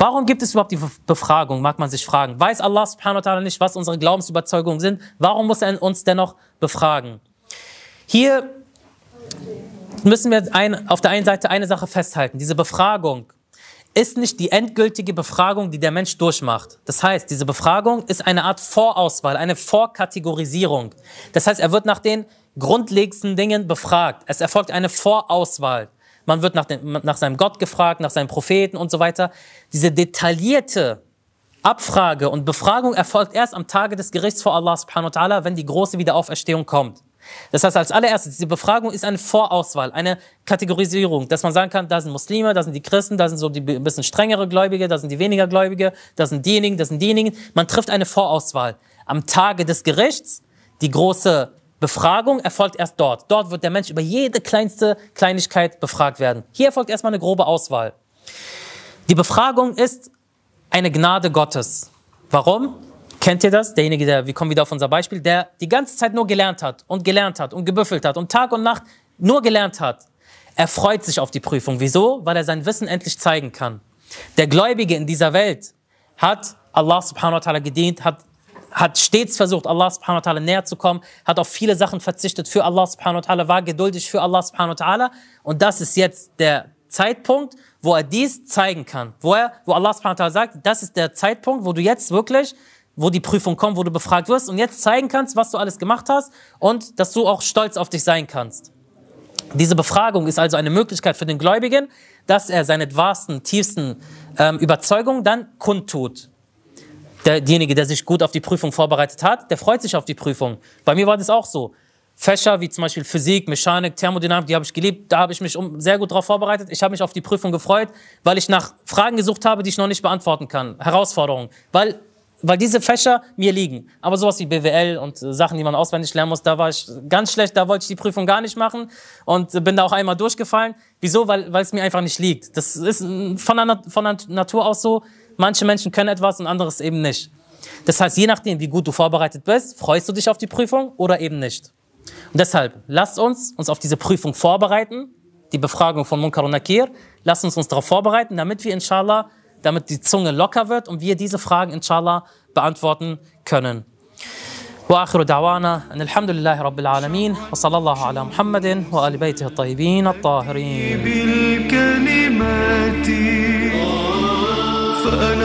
Warum gibt es überhaupt die Befragung, mag man sich fragen. Weiß Allah subhanahu wa ta'ala nicht, was unsere Glaubensüberzeugungen sind? Warum muss er uns dennoch befragen? Hier müssen wir ein, auf der einen Seite eine Sache festhalten. Diese Befragung ist nicht die endgültige Befragung, die der Mensch durchmacht. Das heißt, diese Befragung ist eine Art Vorauswahl, eine Vorkategorisierung. Das heißt, er wird nach den grundlegendsten Dingen befragt. Es erfolgt eine Vorauswahl man wird nach, dem, nach seinem Gott gefragt, nach seinen Propheten und so weiter. Diese detaillierte Abfrage und Befragung erfolgt erst am Tage des Gerichts vor Allah subhanahu wa ta'ala, wenn die große Wiederauferstehung kommt. Das heißt, als allererstes, diese Befragung ist eine Vorauswahl, eine Kategorisierung, dass man sagen kann, da sind Muslime, da sind die Christen, da sind so die bisschen strengere Gläubige, da sind die weniger Gläubige, da sind diejenigen, da sind diejenigen. Man trifft eine Vorauswahl. Am Tage des Gerichts, die große Befragung erfolgt erst dort. Dort wird der Mensch über jede kleinste Kleinigkeit befragt werden. Hier erfolgt erstmal eine grobe Auswahl. Die Befragung ist eine Gnade Gottes. Warum? Kennt ihr das? Derjenige, der, wir kommen wieder auf unser Beispiel, der die ganze Zeit nur gelernt hat und gelernt hat und gebüffelt hat und Tag und Nacht nur gelernt hat. Er freut sich auf die Prüfung. Wieso? Weil er sein Wissen endlich zeigen kann. Der Gläubige in dieser Welt hat Allah subhanahu wa ta'ala gedient, hat hat stets versucht, Allah subhanahu wa ta'ala näher zu kommen, hat auf viele Sachen verzichtet für Allah subhanahu wa ta'ala, war geduldig für Allah subhanahu wa ta'ala. Und das ist jetzt der Zeitpunkt, wo er dies zeigen kann. Wo, er, wo Allah subhanahu wa ta'ala sagt, das ist der Zeitpunkt, wo du jetzt wirklich, wo die Prüfung kommt, wo du befragt wirst und jetzt zeigen kannst, was du alles gemacht hast und dass du auch stolz auf dich sein kannst. Diese Befragung ist also eine Möglichkeit für den Gläubigen, dass er seine wahrsten, tiefsten ähm, Überzeugungen dann kundtut derjenige, der sich gut auf die Prüfung vorbereitet hat, der freut sich auf die Prüfung. Bei mir war das auch so. Fächer wie zum Beispiel Physik, Mechanik, Thermodynamik, die habe ich geliebt. Da habe ich mich sehr gut darauf vorbereitet. Ich habe mich auf die Prüfung gefreut, weil ich nach Fragen gesucht habe, die ich noch nicht beantworten kann. Herausforderungen. Weil, weil diese Fächer mir liegen. Aber sowas wie BWL und äh, Sachen, die man auswendig lernen muss, da war ich ganz schlecht. Da wollte ich die Prüfung gar nicht machen und äh, bin da auch einmal durchgefallen. Wieso? Weil, weil es mir einfach nicht liegt. Das ist von der, von der Natur aus so. Manche Menschen können etwas und anderes eben nicht. Das heißt, je nachdem, wie gut du vorbereitet bist, freust du dich auf die Prüfung oder eben nicht. Und deshalb, lasst uns uns auf diese Prüfung vorbereiten, die Befragung von Munkar und Nakir. Lasst uns uns darauf vorbereiten, damit wir inshallah, damit die Zunge locker wird und wir diese Fragen inshallah beantworten können. واخر دعوانا ان الحمد لله رب العالمين وصلى الله على محمد وال بيته الطيبين الطاهرين بالكلمات forever